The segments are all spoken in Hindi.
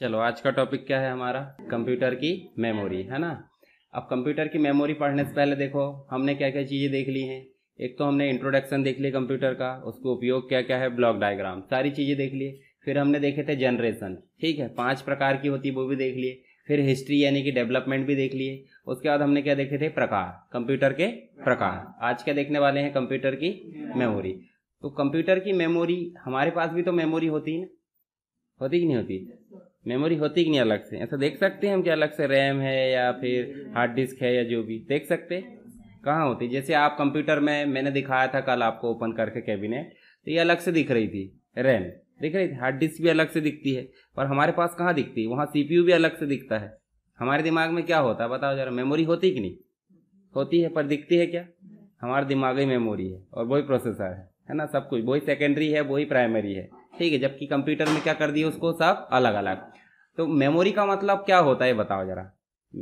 चलो आज का टॉपिक क्या है हमारा कंप्यूटर की मेमोरी है ना अब कंप्यूटर की मेमोरी पढ़ने से पहले देखो हमने क्या क्या चीज़ें देख ली हैं एक तो हमने इंट्रोडक्शन देख लिया कंप्यूटर का उसको उपयोग क्या क्या है ब्लॉक डायग्राम सारी चीज़ें देख लिए फिर हमने देखे थे जनरेशन ठीक है पांच प्रकार की होती वो भी देख लिए फिर हिस्ट्री यानी कि डेवलपमेंट भी देख लिए उसके बाद हमने क्या देखे थे प्रकार कंप्यूटर के प्रकार आज क्या देखने वाले हैं कंप्यूटर की मेमोरी तो कंप्यूटर की मेमोरी हमारे पास भी तो मेमोरी होती है ना होती कि नहीं होती मेमोरी होती कि नहीं अलग से ऐसा देख सकते हैं हम कि अलग से रैम है या फिर हार्ड डिस्क है या जो भी देख सकते कहाँ होती जैसे आप कंप्यूटर में मैंने दिखाया था कल आपको ओपन करके कैबिनेट तो ये अलग से दिख रही थी रैम दिख रही थी हार्ड डिस्क भी अलग से दिखती है पर हमारे पास कहाँ दिखती है वहाँ सी भी अलग से दिखता है हमारे दिमाग में क्या होता है बताओ जरा मेमोरी होती कि नहीं होती है पर दिखती है क्या हमारा ही मेमोरी है और वही प्रोसेसर है है ना सब कुछ वही सेकेंडरी है वही प्राइमरी है ठीक है जबकि कंप्यूटर में क्या कर दिया उसको सब अलग अलग तो मेमोरी का मतलब क्या होता है बताओ जरा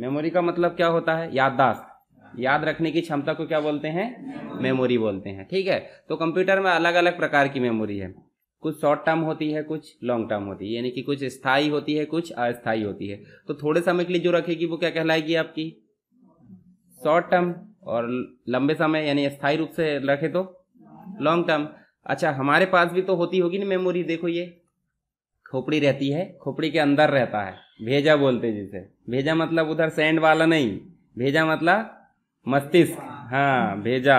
मेमोरी का मतलब क्या होता है याददाश्त याद रखने की क्षमता को क्या बोलते हैं मेमोरी बोलते हैं ठीक है तो कंप्यूटर में अलग अलग प्रकार की मेमोरी है कुछ शॉर्ट टर्म होती है कुछ लॉन्ग टर्म होती है यानी कि कुछ स्थायी होती है कुछ अस्थायी होती है तो थोड़े समय के लिए जो रखेगी वो क्या कहलाएगी आपकी शॉर्ट टर्म और लंबे समय यानी स्थायी रूप से रखे तो लॉन्ग टर्म अच्छा हमारे पास भी तो होती होगी ना मेमोरी देखो ये खोपड़ी रहती है खोपड़ी के अंदर रहता है भेजा बोलते जिसे भेजा मतलब उधर सैंड वाला नहीं भेजा मतलब मस्तिष्क हाँ भेजा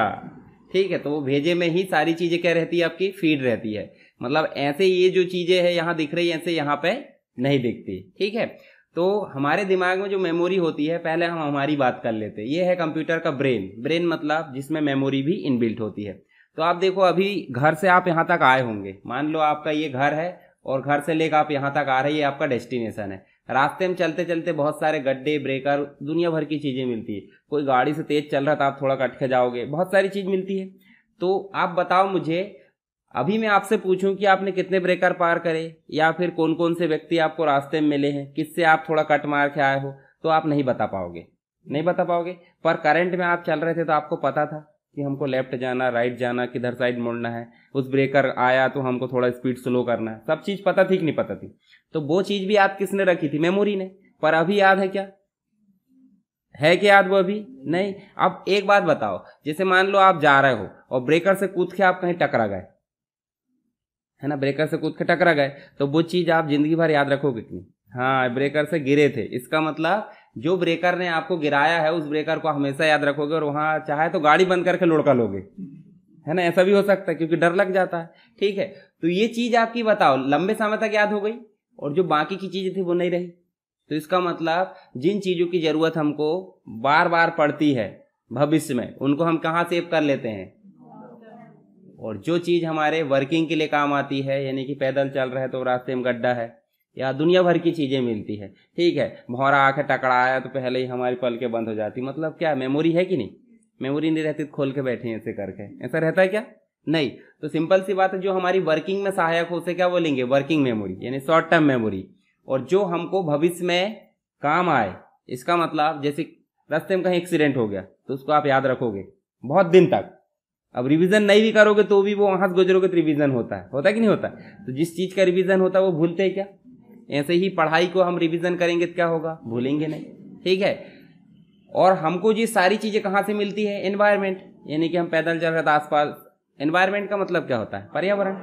ठीक है तो वो भेजे में ही सारी चीजें क्या रहती है आपकी फीड रहती है मतलब ऐसे ये जो चीजें है यहाँ दिख रही है ऐसे यहाँ पे नहीं दिखती ठीक है तो हमारे दिमाग में जो मेमोरी होती है पहले हम हमारी बात कर लेते हैं ये है कंप्यूटर का ब्रेन ब्रेन मतलब जिसमें मेमोरी भी इनबिल्ट होती है तो आप देखो अभी घर से आप यहाँ तक आए होंगे मान लो आपका ये घर है और घर से लेकर आप यहाँ तक आ रही है आपका डेस्टिनेशन है रास्ते में चलते चलते बहुत सारे गड्ढे ब्रेकर दुनिया भर की चीज़ें मिलती है कोई गाड़ी से तेज़ चल रहा था आप थोड़ा कट के जाओगे बहुत सारी चीज़ मिलती है तो आप बताओ मुझे अभी मैं आपसे पूछूं कि आपने कितने ब्रेकर पार करे या फिर कौन कौन से व्यक्ति आपको रास्ते में मिले हैं किससे आप थोड़ा कट मार के आए हो तो आप नहीं बता पाओगे नहीं बता पाओगे पर करंट में आप चल रहे थे तो आपको पता था कि हमको लेफ्ट जाना राइट जाना किधर साइड मोड़ना है उस ब्रेकर आया तो हमको थोड़ा स्पीड स्लो करना है सब चीज़ पता थी कि नहीं पता थी तो वो चीज़ भी याद किसने रखी थी मेमोरी ने पर अभी याद है क्या है क्या याद वो अभी नहीं अब एक बात बताओ जैसे मान लो आप जा रहे हो और ब्रेकर से कूद के आप कहीं टकरा गए है ना ब्रेकर से कूद के टकरा गए तो वो चीज़ आप जिंदगी भर याद रखोगे कि हाँ ब्रेकर से गिरे थे इसका मतलब जो ब्रेकर ने आपको गिराया है उस ब्रेकर को हमेशा याद रखोगे और वहाँ चाहे तो गाड़ी बंद करके लुड़का लोगे है ना ऐसा भी हो सकता है क्योंकि डर लग जाता है ठीक है तो ये चीज़ आपकी बताओ लंबे समय तक याद हो गई और जो बाकी की चीज़ें थी वो नहीं रही तो इसका मतलब जिन चीज़ों की ज़रूरत हमको बार बार पड़ती है भविष्य में उनको हम कहाँ सेव कर लेते हैं और जो चीज़ हमारे वर्किंग के लिए काम आती है यानी कि पैदल चल रहे तो रास्ते में गड्ढा है या दुनिया भर की चीज़ें मिलती है ठीक है भौरा आके टकराया तो पहले ही हमारी पल के बंद हो जाती मतलब क्या मेमोरी है कि नहीं मेमोरी नहीं रहती तो खोल के बैठे ऐसे करके ऐसा रहता है क्या नहीं तो सिंपल सी बात है जो हमारी वर्किंग में सहायक हो उसे क्या बोलेंगे वर्किंग मेमोरी यानी शॉर्ट टर्म मेमोरी और जो हमको भविष्य में काम आए इसका मतलब जैसे रास्ते में कहीं एक्सीडेंट हो गया तो उसको आप याद रखोगे बहुत दिन तक अब रिवीजन नहीं भी करोगे तो भी वो वहां से गुजरोगे तो रिवीजन होता है होता कि नहीं होता तो जिस चीज का रिवीजन होता है वो भूलते हैं क्या ऐसे ही पढ़ाई को हम रिविज़न करेंगे तो क्या होगा भूलेंगे नहीं ठीक है और हमको ये सारी चीज़ें कहाँ से मिलती है एनवायरमेंट यानी कि हम पैदल चल रहे थे तो आसपास एनवायरमेंट का मतलब क्या होता है पर्यावरण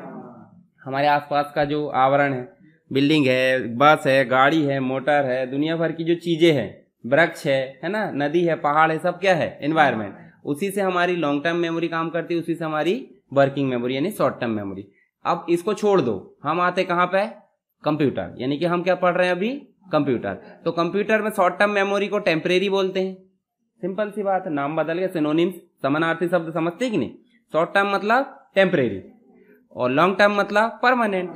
हमारे आसपास का जो आवरण है बिल्डिंग है बस है गाड़ी है मोटर है दुनिया भर की जो चीज़ें हैं वृक्ष है है ना नदी है पहाड़ है सब क्या है एनवायरनमेंट उसी से हमारी लॉन्ग टर्म मेमोरी काम करती है उसी से हमारी वर्किंग मेमोरी यानी शॉर्ट टर्म मेमोरी अब इसको छोड़ दो हम आते कहाँ पे कंप्यूटर यानी कि हम क्या पढ़ रहे हैं अभी कंप्यूटर तो कंप्यूटर में शॉर्ट टर्म मेमोरी को टेम्परेरी बोलते हैं सिंपल सी बात है नाम बदल गया सिनोनिम्स समानार्थी शब्द समझते कि नहीं शॉर्ट टर्म मतलब टेम्परेरी और लॉन्ग टर्म मतलब परमानेंट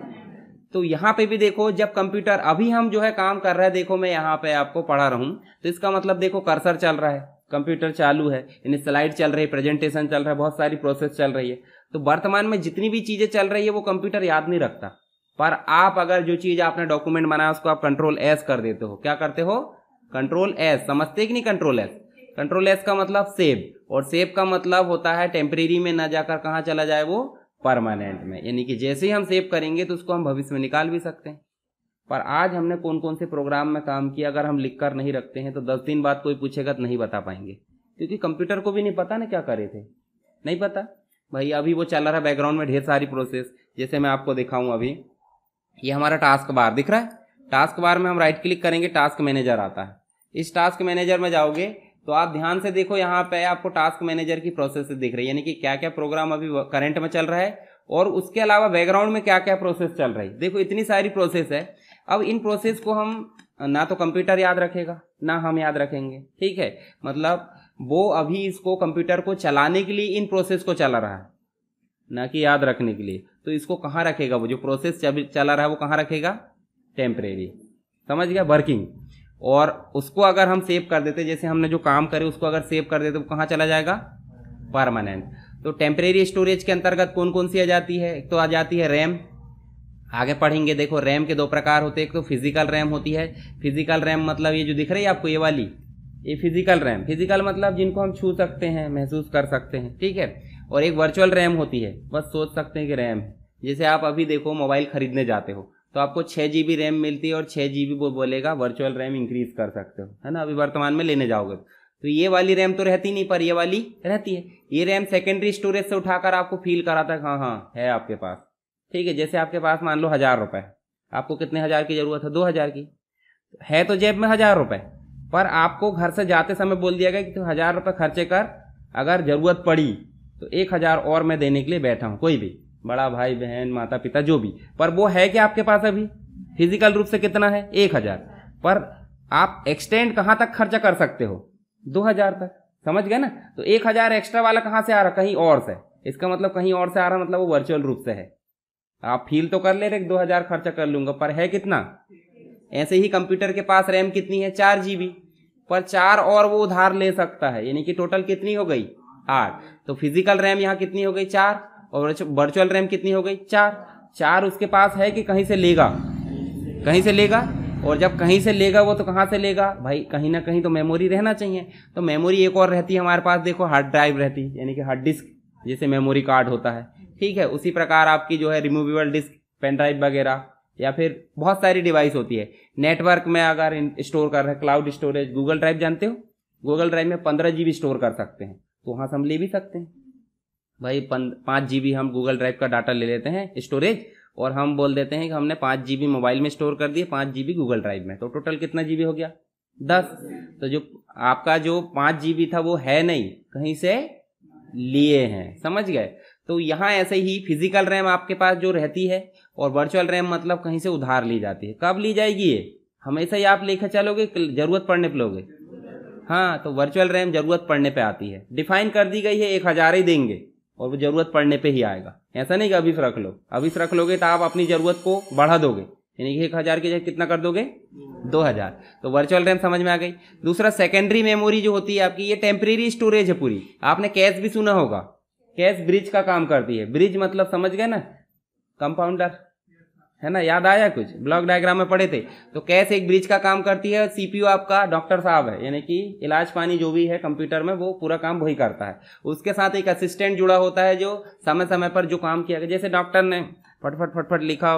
तो यहाँ पे भी देखो जब कंप्यूटर अभी हम जो है काम कर रहे हैं देखो मैं यहाँ पे आपको पढ़ा रहा हूँ तो इसका मतलब देखो कर्सर चल रहा है कंप्यूटर चालू है यानी स्लाइड चल रही है प्रेजेंटेशन चल रहा है बहुत सारी प्रोसेस चल रही है तो वर्तमान में जितनी भी चीज़ें चल रही है वो कंप्यूटर याद नहीं रखता पर आप अगर जो चीज आपने डॉक्यूमेंट बनाया उसको आप कंट्रोल एस कर देते हो क्या करते हो कंट्रोल एस समझते कि नहीं कंट्रोल एस कंट्रोल एस का मतलब सेव और सेव का मतलब होता है टेम्परेरी में ना जाकर कहाँ चला जाए वो परमानेंट में यानी कि जैसे ही हम सेव करेंगे तो उसको हम भविष्य में निकाल भी सकते हैं पर आज हमने कौन कौन से प्रोग्राम में काम किया अगर हम लिख कर नहीं रखते हैं तो दस दिन बाद कोई पूछेगा तो नहीं बता पाएंगे क्योंकि कंप्यूटर को भी नहीं पता ना क्या करे थे नहीं पता भाई अभी वो चल रहा है बैकग्राउंड में ढेर सारी प्रोसेस जैसे मैं आपको दिखाऊं अभी ये हमारा टास्क बार दिख रहा है टास्क बार में हम राइट क्लिक करेंगे टास्क मैनेजर आता है इस टास्क मैनेजर में जाओगे तो आप ध्यान से देखो यहाँ पे आपको टास्क मैनेजर की प्रोसेस दिख रही है यानी कि क्या क्या प्रोग्राम अभी करंट में चल रहा है और उसके अलावा बैकग्राउंड में क्या क्या प्रोसेस चल रही है देखो इतनी सारी प्रोसेस है अब इन प्रोसेस को हम ना तो कंप्यूटर याद रखेगा ना हम याद रखेंगे ठीक है मतलब वो अभी इसको कंप्यूटर को चलाने के लिए इन प्रोसेस को चला रहा है ना कि याद रखने के लिए तो इसको कहाँ रखेगा वो जो प्रोसेस चला रहा है वो कहाँ रखेगा टेम्परेरी समझ गया वर्किंग और उसको अगर हम सेव कर देते जैसे हमने जो काम करे उसको अगर सेव कर देते तो कहाँ चला जाएगा परमानेंट तो टेम्परेरी स्टोरेज के अंतर्गत कौन कौन सी आ जाती है एक तो आ जाती है रैम आगे पढ़ेंगे देखो रैम के दो प्रकार होते हैं एक तो फिजिकल रैम होती है फिजिकल रैम मतलब ये जो दिख रही है आपको ये वाली ये फिजिकल रैम फिजिकल मतलब जिनको हम छू सकते हैं महसूस कर सकते हैं ठीक है और एक वर्चुअल रैम होती है बस सोच सकते हैं कि रैम जैसे आप अभी देखो मोबाइल खरीदने जाते हो तो आपको छः जी बी रैम मिलती है और छः जी बी वो बोलेगा वर्चुअल रैम इंक्रीज कर सकते हो है ना अभी वर्तमान में लेने जाओगे तो ये वाली रैम तो रहती नहीं पर ये वाली रहती है ये रैम सेकेंडरी स्टोरेज से उठाकर आपको फील कराता है हाँ हाँ है आपके पास ठीक है जैसे आपके पास मान लो हज़ार रुपये आपको कितने हज़ार की ज़रूरत है दो हज़ार की है तो जेब में हज़ार रुपये पर आपको घर से जाते समय बोल दिया गया कि तो हज़ार रुपये खर्चे कर अगर ज़रूरत पड़ी तो एक हजार और मैं देने के लिए बैठा हूँ कोई भी बड़ा भाई बहन माता पिता जो भी पर वो है क्या आपके पास अभी फिजिकल रूप से कितना है एक हजार पर आप एक्सटेंड कहाँ तक खर्चा कर सकते हो दो हजार तक समझ गए ना तो एक हजार एक्स्ट्रा वाला कहाँ से आ रहा कहीं और से इसका मतलब कहीं और से आ रहा मतलब वो वर्चुअल रूप से है आप फील तो कर ले रहे दो हजार खर्चा कर लूंगा पर है कितना ऐसे ही कंप्यूटर के पास रैम कितनी है चार जीबी पर चार और वो उधार ले सकता है यानी कि टोटल कितनी हो गई आठ तो फिजिकल रैम यहाँ कितनी हो गई चार और वर्चुअल रैम कितनी हो गई चार चार उसके पास है कि कहीं से लेगा कहीं से लेगा और जब कहीं से लेगा वो तो कहाँ से लेगा भाई कहीं ना कहीं तो मेमोरी रहना चाहिए तो मेमोरी एक और रहती है हमारे पास देखो हार्ड ड्राइव रहती है यानी कि हार्ड डिस्क जैसे मेमोरी कार्ड होता है ठीक है उसी प्रकार आपकी जो है रिमूवेबल डिस्क पेन ड्राइव वगैरह या फिर बहुत सारी डिवाइस होती है नेटवर्क में अगर स्टोर कर रहे क्लाउड स्टोरेज गूगल ड्राइव जानते हो गूगल ड्राइव में पंद्रह जी स्टोर कर सकते हैं तो वहां से हम ले भी सकते हैं भाई पाँच जी हम गूगल ड्राइव का डाटा ले लेते हैं स्टोरेज और हम बोल देते हैं कि हमने पाँच जी मोबाइल में स्टोर कर दिए पाँच जी गूगल ड्राइव में तो टोटल कितना जी हो गया दस तो जो आपका जो पाँच जी था वो है नहीं कहीं से लिए हैं समझ गए तो यहाँ ऐसे ही फिजिकल रैम आपके पास जो रहती है और वर्चुअल रैम मतलब कहीं से उधार ली जाती है कब ली जाएगी ये हमेशा ही आप लेकर चलोगे जरूरत पड़ने पर लोगे हाँ तो वर्चुअल रैम जरूरत पड़ने पे आती है डिफाइन कर दी गई है एक हजार ही देंगे और वो जरूरत पड़ने पे ही आएगा ऐसा नहीं कि अभी से रख लो अभी से रख लोगे तो आप अपनी जरूरत को बढ़ा दोगे यानी कि एक हजार की जगह कितना कर दोगे दो हजार तो वर्चुअल रैम समझ में आ गई दूसरा सेकेंडरी मेमोरी जो होती है आपकी ये टेम्परेरी स्टोरेज है पूरी आपने कैश भी सुना होगा कैश ब्रिज का काम करती है ब्रिज मतलब समझ गए ना कंपाउंडर है ना याद आया कुछ ब्लॉक डायग्राम में पढ़े थे तो कैसे एक ब्रिज का काम करती है सीपीयू आपका डॉक्टर साहब है यानी कि इलाज पानी जो भी है कंप्यूटर में वो पूरा काम वही करता है उसके साथ एक असिस्टेंट जुड़ा होता है जो समय समय पर जो काम किया जैसे डॉक्टर ने फटफट फटफट लिखा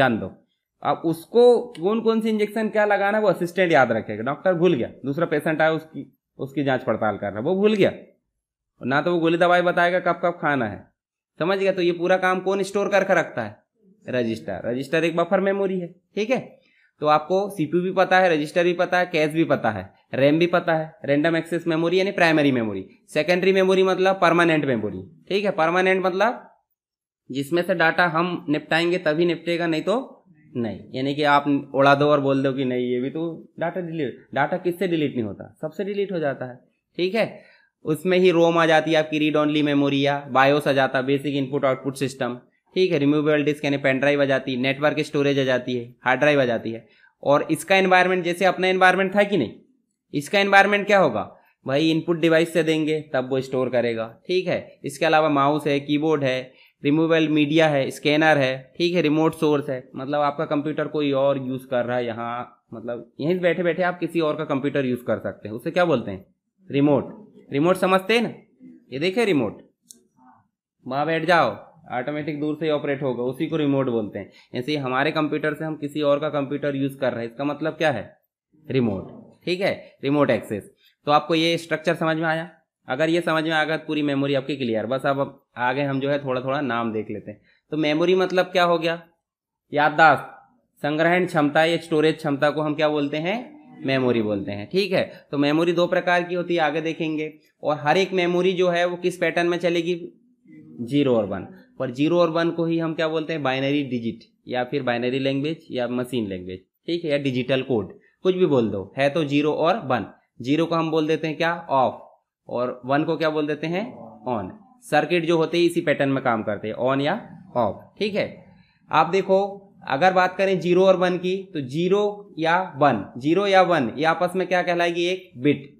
जान दो अब उसको कौन कौन सी इंजेक्शन क्या लगाना है वो असिस्टेंट याद रखेगा डॉक्टर भूल गया दूसरा पेशेंट आया उसकी उसकी जांच पड़ताल कर रहा है वो भूल गया ना तो वो गोली दवाई बताएगा कब कब खाना है समझ गया तो ये पूरा काम कौन स्टोर करके रखता है रजिस्टर रजिस्टर एक बफर मेमोरी है ठीक है तो आपको सीपीयू भी पता है रजिस्टर भी पता है कैश भी पता है रैम भी पता है रैंडम एक्सेस मेमोरी यानी प्राइमरी मेमोरी सेकेंडरी मेमोरी मतलब परमानेंट मेमोरी ठीक है परमानेंट मतलब जिसमें से डाटा हम निपटाएंगे तभी निपटेगा नहीं तो नहीं यानी कि आप उड़ा दो और बोल दो कि नहीं ये भी तो डाटा डिलीट डाटा किससे डिलीट नहीं होता सबसे डिलीट हो जाता है ठीक है उसमें ही रोम आ जाती है आपकी रीड ओनली मेमोरी या बायोस आ जाता है बेसिक इनपुट आउटपुट सिस्टम ठीक है रिमूवेबल डिस्क यानी पेन ड्राइव आ जाती है नेटवर्क स्टोरेज आ जाती है हार्ड ड्राइव आ जाती है और इसका एनवायरमेंट जैसे अपना एनवायरमेंट था कि नहीं इसका एनवायरमेंट क्या होगा भाई इनपुट डिवाइस से देंगे तब वो स्टोर करेगा ठीक है इसके अलावा माउस है कीबोर्ड है रिमूवेबल मीडिया है स्कैनर है ठीक है रिमोट सोर्स है मतलब आपका कंप्यूटर कोई और यूज़ कर रहा है यहाँ मतलब यहीं बैठे बैठे आप किसी और का कंप्यूटर यूज़ कर सकते हैं उसे क्या बोलते हैं रिमोट रिमोट समझते हैं ना ये देखे रिमोट वहाँ बैठ जाओ ऑटोमेटिक दूर से ही ऑपरेट होगा उसी को रिमोट बोलते हैं ऐसे ही हमारे कंप्यूटर से हम किसी और का कंप्यूटर यूज़ कर रहे हैं इसका मतलब क्या है रिमोट ठीक है रिमोट एक्सेस तो आपको ये स्ट्रक्चर समझ में आया अगर ये समझ में आ गया तो पूरी मेमोरी आपकी क्लियर बस अब आगे हम जो है थोड़ा थोड़ा नाम देख लेते हैं तो मेमोरी मतलब क्या हो गया याददाश्त संग्रहण क्षमता या स्टोरेज क्षमता को हम क्या बोलते हैं मेमोरी बोलते हैं ठीक है तो मेमोरी दो प्रकार की होती है आगे देखेंगे और हर एक मेमोरी जो है वो किस पैटर्न में चलेगी जीरो और वन पर जीरो और वन को ही हम क्या बोलते हैं बाइनरी डिजिट या फिर बाइनरी लैंग्वेज या मशीन लैंग्वेज ठीक है या डिजिटल कोड कुछ भी बोल दो है तो जीरो और वन जीरो को हम बोल देते हैं क्या ऑफ और वन को क्या बोल देते हैं ऑन सर्किट जो होते हैं इसी पैटर्न में काम करते हैं ऑन या ऑफ ठीक है आप देखो अगर बात करें जीरो और वन की तो जीरो या वन जीरो या वन ये आपस में क्या कहलाएगी एक बिट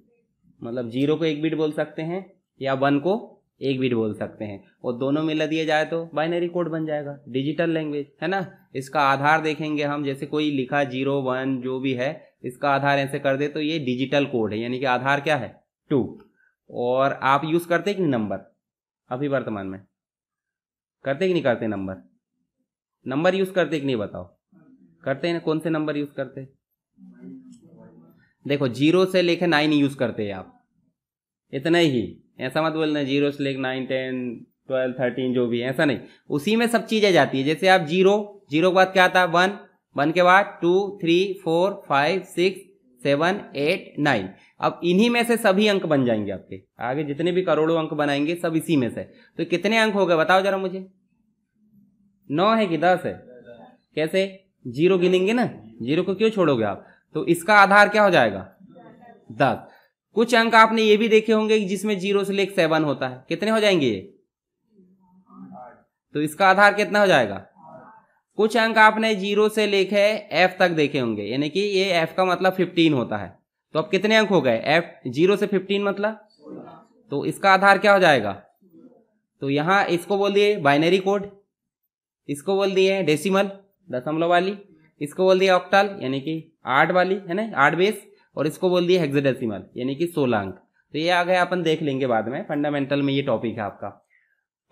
मतलब जीरो को एक बिट बोल सकते हैं या वन को एक बीट बोल सकते हैं और दोनों मिला दिया जाए तो बाइनरी कोड बन जाएगा डिजिटल लैंग्वेज है ना इसका आधार देखेंगे हम जैसे कोई लिखा जीरो वन जो भी है इसका आधार ऐसे कर दे तो ये डिजिटल कोड है यानी कि आधार क्या है टू और आप यूज़ करते कि नंबर अभी वर्तमान में करते कि नहीं करते नंबर नंबर यूज़ करते कि नहीं बताओ करते हैं कौन से नंबर यूज़ करते देखो जीरो से लेकर नाइन यूज़ करते हैं आप इतना ही ऐसा मत बोलना जीरो से लेकर नाइन टेन ट्वेल्व थर्टीन जो भी है ऐसा नहीं उसी में सब चीज़ें जाती है जैसे आप जीरो जीरो के बाद क्या आता है वन वन के बाद two three four five six seven eight nine अब इन्हीं में से सभी अंक बन जाएंगे आपके आगे जितने भी करोड़ों अंक बनाएंगे सब इसी में से तो कितने अंक हो गए बताओ जरा मुझे नौ है कि दस है कैसे जीरो गिनेंगे ना जीरो को क्यों छोड़ोगे आप तो इसका आधार क्या हो जाएगा दस कुछ अंक आपने ये भी देखे होंगे जिसमें जीरो से लेकर सेवन होता है कितने हो जाएंगे ये तो इसका आधार कितना हो जाएगा कुछ अंक आपने जीरो से लेके एफ तक देखे होंगे यानी कि ये एफ का मतलब फिफ्टीन होता है तो अब कितने अंक हो गए एफ जीरो से फिफ्टीन मतलब तो इसका आधार क्या हो जाएगा तो यहां इसको बोल दिए बाइनरी कोड इसको बोल दिए डेसिमल दशमलव वाली इसको बोल दिया ऑक्टल यानी कि आठ वाली है ना आठ बेस और इसको बोल दिया हेक्सडेसिमल यानी कि सोलह अंक तो ये आ गया अपन देख लेंगे बाद में फंडामेंटल में ये टॉपिक है आपका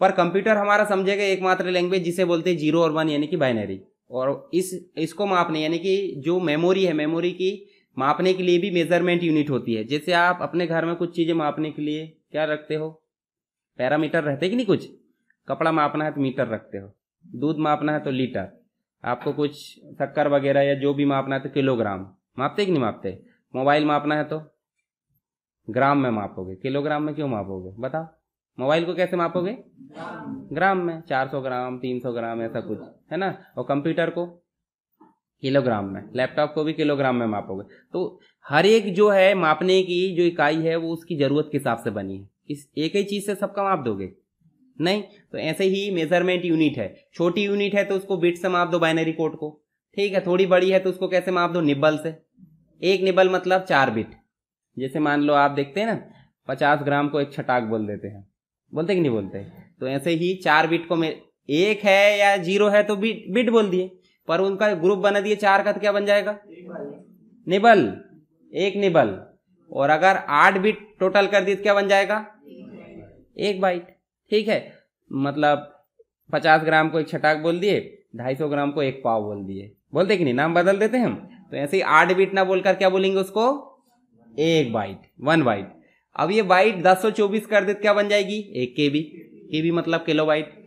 पर कंप्यूटर हमारा समझेगा एकमात्र लैंग्वेज जिसे बोलते हैं जीरो और वन यानी कि बाइनरी और इस इसको मापने यानी कि जो मेमोरी है मेमोरी की मापने के लिए भी मेजरमेंट यूनिट होती है जैसे आप अपने घर में कुछ चीज़ें मापने के लिए क्या रखते हो पैरामीटर रहते कि नहीं कुछ कपड़ा मापना है तो मीटर रखते हो दूध मापना है तो लीटर आपको कुछ शक्कर वगैरह या जो भी मापना है तो किलोग्राम मापते कि नहीं मापते मोबाइल मापना है तो ग्राम में मापोगे किलोग्राम में क्यों मापोगे बताओ मोबाइल को कैसे मापोगे ग्राम में 400 ग्राम 300 ग्राम ऐसा कुछ है ना और कंप्यूटर को किलोग्राम में लैपटॉप को भी किलोग्राम में मापोगे तो हर एक जो है मापने की जो इकाई है वो उसकी ज़रूरत के हिसाब से बनी है इस एक ही चीज़ से सबका माप दोगे नहीं तो ऐसे ही मेजरमेंट यूनिट है छोटी यूनिट है तो उसको बिट से माप दो बाइनरी कोड को ठीक है थोड़ी बड़ी है तो उसको कैसे माप दो निब्बल से एक निबल मतलब चार बिट जैसे मान लो आप देखते हैं ना पचास ग्राम को एक छटाक बोल देते हैं बोलते कि नहीं बोलते तो ऐसे ही चार बिट को में एक है या जीरो है तो बिट बिट बोल दिए पर उनका ग्रुप बना दिए चार का तो क्या बन जाएगा निबल एक निबल और अगर आठ बिट टोटल कर दिए तो क्या बन जाएगा एक बाइट ठीक है मतलब पचास ग्राम को एक छटाक बोल दिए ढाई सौ ग्राम को एक पाव बोल दिए बोलते कि नहीं नाम बदल देते हैं हम तो ऐसे ही आठ बीट ना बोलकर क्या बोलेंगे उसको एक बाइट वन बाइट अब ये बाइट दस सौ चौबीस कर दे क्या बन जाएगी एक के बी के बी मतलब किलो बाइट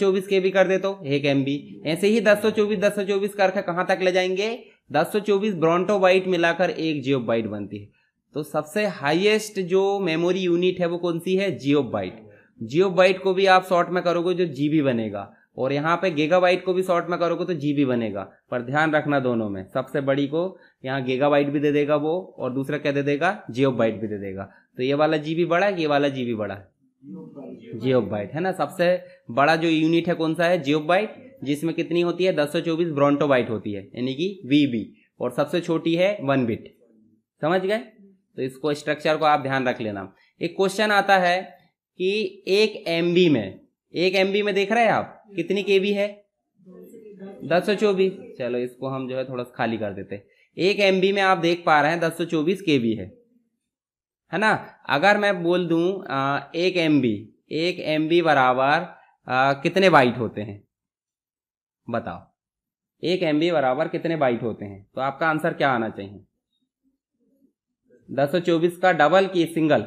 चौबीस के बी कर दे तो एक एम बी ऐसे ही दस दस सौ चौबीस सौ चौबीस करके कहाँ तक ले जाएंगे दस सौ चौबीस ब्रॉन्टो बाइट मिलाकर एक जियो बाइट बनती है तो सबसे हाईएस्ट जो मेमोरी यूनिट है वो कौन सी है जियो बाइट जियो बाइट को भी आप शॉर्ट में करोगे जो जीबी बनेगा और यहाँ पे गीगाबाइट को भी शॉर्ट में करोगे तो जीबी बनेगा पर ध्यान रखना दोनों में सबसे बड़ी को यहाँ गीगाबाइट भी दे देगा वो और दूसरा क्या दे देगा बाइट भी दे देगा तो ये वाला जीबी बड़ा ये वाला जीबी बड़ा जियो बाइट है ना सबसे बड़ा जो यूनिट है कौन सा है बाइट जिसमें कितनी होती है दस सौ चौबीस बाइट होती है यानी कि वी बी और सबसे छोटी है वन बिट समझ गए तो इसको स्ट्रक्चर को आप ध्यान रख लेना एक क्वेश्चन आता है कि एक एम में एक एम में देख रहे हैं आप कितनी के है दस सौ चौबीस चलो इसको हम जो है थोड़ा सा खाली कर देते एक एम में आप देख पा रहे हैं दस सौ चौबीस के है है ना अगर मैं बोल दू एक एम बी एक एम बी बराबर कितने बाइट होते हैं बताओ एक एम बी बराबर कितने बाइट होते हैं तो आपका आंसर क्या आना चाहिए दस सौ चौबीस का डबल की सिंगल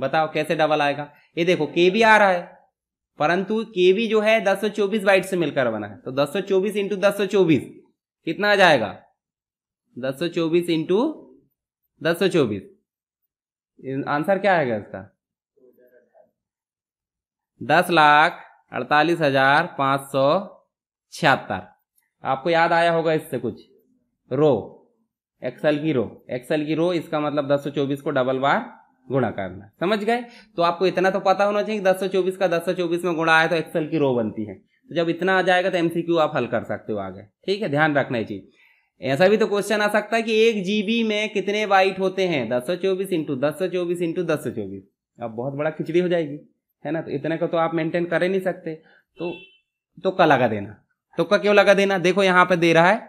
बताओ कैसे डबल आएगा ये देखो के भी आ रहा है परंतु के भी जो है 1024 बाइट से मिलकर बना है तो 1024 सौ चौबीस इंटू दस कितना आ जाएगा 1024 सौ चौबीस इंटू दस आंसर क्या आएगा इसका दस लाख अड़तालीस हजार पांच सौ छिहत्तर आपको याद आया होगा इससे कुछ रो एक्सल की रो एक्सल की रो इसका मतलब दस सौ चौबीस को डबल बार गुणा करना समझ गए तो आपको इतना तो पता होना चाहिए कि दस सौ चौबीस का दस सौ चौबीस में गुणा आया तो एक्सल की रो बनती है तो जब इतना आ जाएगा तो एमसीक्यू आप हल कर सकते हो आगे ठीक है ध्यान रखना चाहिए ऐसा भी तो क्वेश्चन आ सकता है कि एक जीबी में कितने बाइट होते हैं दस सौ चौबीस इंटू दस सौ चौबीस इंटू दस सौ चौबीस अब बहुत बड़ा खिचड़ी हो जाएगी है ना तो इतने का तो आप मेंटेन कर ही नहीं सकते तो तुक्का लगा देना तुक्का क्यों लगा देना देखो यहाँ पे दे रहा है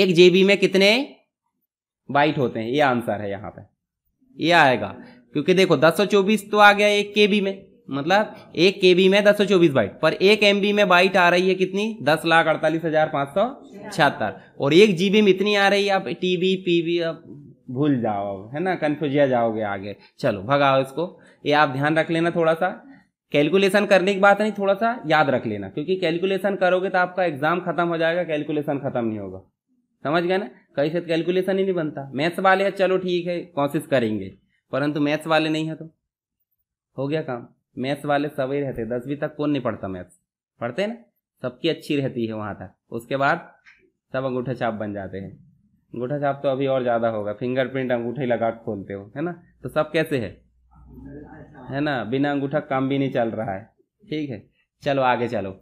एक जीबी में कितने बाइट होते हैं ये आंसर है यहाँ पे ये आएगा क्योंकि देखो दस सौ चौबीस तो आ गया एक के बी में मतलब एक के बी में दस सौ चौबीस बाइट पर एक एम बी में बाइट आ रही है कितनी दस लाख अड़तालीस हजार पाँच सौ छिहत्तर और एक जी बी में इतनी आ रही है आप टी बी पी बी अब भूल जाओ है ना कन्फ्यूजिया जाओगे आगे चलो भगाओ इसको ये आप ध्यान रख लेना थोड़ा सा कैलकुलेशन करने की बात नहीं थोड़ा सा याद रख लेना क्योंकि कैलकुलेशन करोगे तो आपका एग्जाम खत्म हो जाएगा कैलकुलेशन खत्म नहीं होगा समझ गए ना कई साथ कैलकुलेशन तो ही नहीं बनता मैथ्स वाले हैं अच्छा, चलो ठीक है कोशिश करेंगे परंतु मैथ्स वाले नहीं है तो हो गया काम मैथ्स वाले सभी रहते दसवीं तक कौन नहीं पढ़ता मैथ्स पढ़ते ना सबकी अच्छी रहती है वहाँ तक उसके बाद सब अंगूठा छाप बन जाते हैं अंगूठा छाप तो अभी और ज़्यादा होगा फिंगरप्रिंट अंगूठे लगा खोलते हो है ना तो सब कैसे है है ना बिना अंगूठा काम भी नहीं चल रहा है ठीक है चलो आगे चलो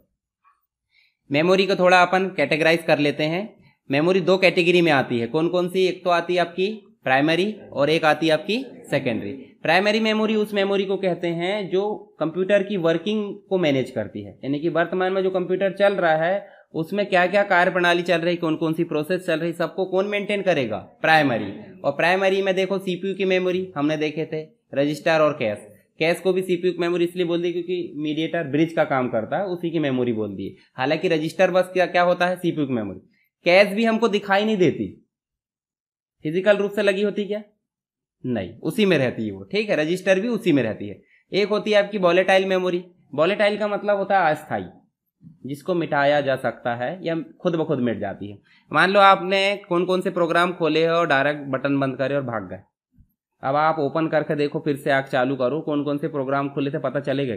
मेमोरी को थोड़ा अपन कैटेगराइज कर लेते हैं मेमोरी दो कैटेगरी में आती है कौन कौन सी एक तो आती है आपकी प्राइमरी और एक आती है आपकी सेकेंडरी प्राइमरी मेमोरी उस मेमोरी को कहते हैं जो कंप्यूटर की वर्किंग को मैनेज करती है यानी कि वर्तमान में जो कंप्यूटर चल रहा है उसमें क्या क्या कार्य प्रणाली चल रही कौन कौन सी प्रोसेस चल रही सबको कौन मेंटेन करेगा प्राइमरी और प्राइमरी में देखो सीपीयू की मेमोरी हमने देखे थे रजिस्टर और कैश कैश को भी सीपीयू की मेमोरी इसलिए बोल दी क्योंकि मीडिएटर ब्रिज का काम करता है उसी की मेमोरी बोल दी हालांकि रजिस्टर बस क्या क्या होता है सीपीयू की मेमोरी कैश भी हमको दिखाई नहीं देती फिजिकल रूप से लगी होती क्या नहीं उसी में रहती है वो ठीक है रजिस्टर भी उसी में रहती है एक होती है आपकी वॉलेटाइल मेमोरी वॉलेटाइल का मतलब होता है अस्थाई जिसको मिटाया जा सकता है या खुद ब खुद मिट जाती है मान लो आपने कौन कौन से प्रोग्राम खोले और डायरेक्ट बटन बंद करे और भाग गए अब आप ओपन करके देखो फिर से आग चालू करो कौन कौन से प्रोग्राम खुले थे पता चलेगा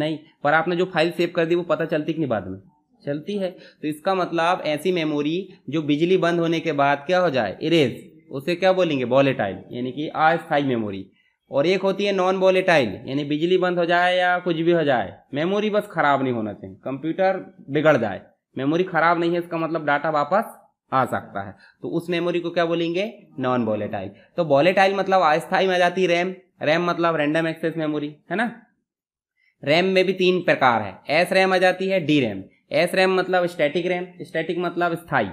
नहीं पर आपने जो फाइल सेव कर दी वो पता चलती कि नहीं बाद में चलती है तो इसका मतलब ऐसी मेमोरी जो बिजली बंद होने के बाद क्या हो जाए इरेज उसे क्या बोलेंगे वॉलेटाइल यानी कि अस्थायी मेमोरी और एक होती है नॉन वॉलेटाइल यानी बिजली बंद हो जाए या कुछ भी हो जाए मेमोरी बस खराब नहीं होना चाहिए कंप्यूटर बिगड़ जाए मेमोरी खराब नहीं है इसका मतलब डाटा वापस आ सकता है तो उस मेमोरी को क्या बोलेंगे नॉन वॉलेटाइल तो वॉलेटाइल मतलब अस्थायी में आ जाती रैम रैम मतलब रैंडम एक्सेस मेमोरी है ना रैम में भी तीन प्रकार है एस रैम आ जाती है डी रैम एस रैम मतलब स्टैटिक रैम स्टैटिक मतलब स्थाई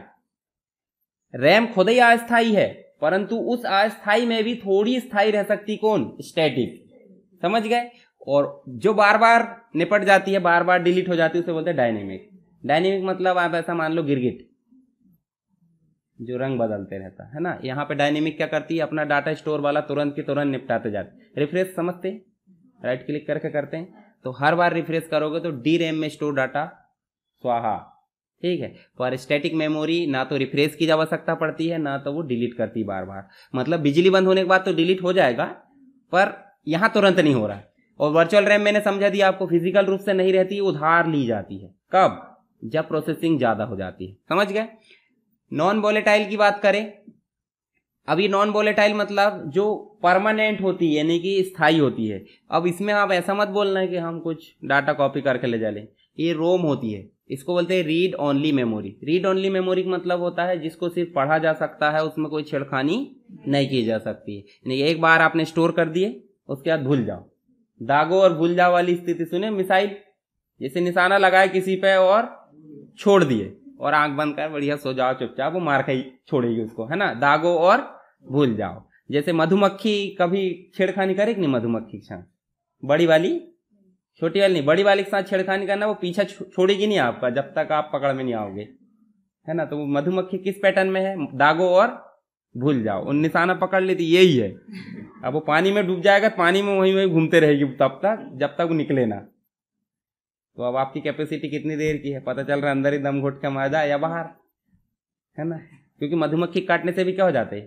रैम खुद ही अस्थाई है परंतु उस अस्थाई में भी थोड़ी स्थाई रह सकती कौन स्टैटिक समझ गए और जो बार बार निपट जाती है बार बार डिलीट हो जाती है उसे बोलते हैं डायनेमिक डायनेमिक मतलब आप ऐसा मान लो गिरगिट जो रंग बदलते रहता है ना यहाँ पे डायनेमिक क्या करती है अपना डाटा स्टोर वाला तुरंत के तुरंत निपटाते जाते रिफ्रेश समझते राइट क्लिक करके करते हैं तो हर बार रिफ्रेश करोगे तो डी रैम में स्टोर डाटा स्वाहा ठीक है पर स्टैटिक मेमोरी ना तो रिफ्रेश की आवश्यकता पड़ती है ना तो वो डिलीट करती बार बार मतलब बिजली बंद होने के बाद तो डिलीट हो जाएगा पर यहाँ तुरंत नहीं हो रहा है और वर्चुअल रैम मैंने समझा दिया आपको फिजिकल रूप से नहीं रहती उधार ली जाती है कब जब प्रोसेसिंग ज़्यादा हो जाती है समझ गए नॉन वोलेटाइल की बात करें अब ये नॉन वोलेटाइल मतलब जो परमानेंट होती है यानी कि स्थायी होती है अब इसमें आप ऐसा मत बोलना है कि हम कुछ डाटा कॉपी करके ले जा लें ये रोम होती है इसको बोलते हैं read only memory read only memory का मतलब होता है जिसको सिर्फ पढ़ा जा सकता है उसमें कोई छेड़खानी नहीं की जा सकती है यानी एक बार आपने स्टोर कर दिए उसके बाद भूल जाओ दागो और भूल जाओ वाली स्थिति सुने मिसाइल जैसे निशाना लगाए किसी पे और छोड़ दिए और आंख बंद कर बढ़िया सो जाओ चुपचाप वो मार खाई छोड़ेगी उसको है ना दागो और भूल जाओ जैसे मधुमक्खी कभी छेड़खानी करे कि नहीं मधुमक्खी क्षण बड़ी वाली छोटी वाली नहीं बड़ी वाली के साथ छेड़खानी करना वो पीछा छोड़ेगी नहीं आपका जब तक आप पकड़ में नहीं आओगे है ना तो मधुमक्खी किस पैटर्न में है दागो और भूल जाओ उन निशाना पकड़ लेती यही है अब वो पानी में डूब जाएगा पानी में वहीं वहीं घूमते रहेगी तब तक जब तक वो निकले ना तो अब आपकी कैपेसिटी कितनी देर की है पता चल रहा है अंदर ही दम घुट के मार जाए या बाहर है ना क्योंकि मधुमक्खी काटने से भी क्या हो जाते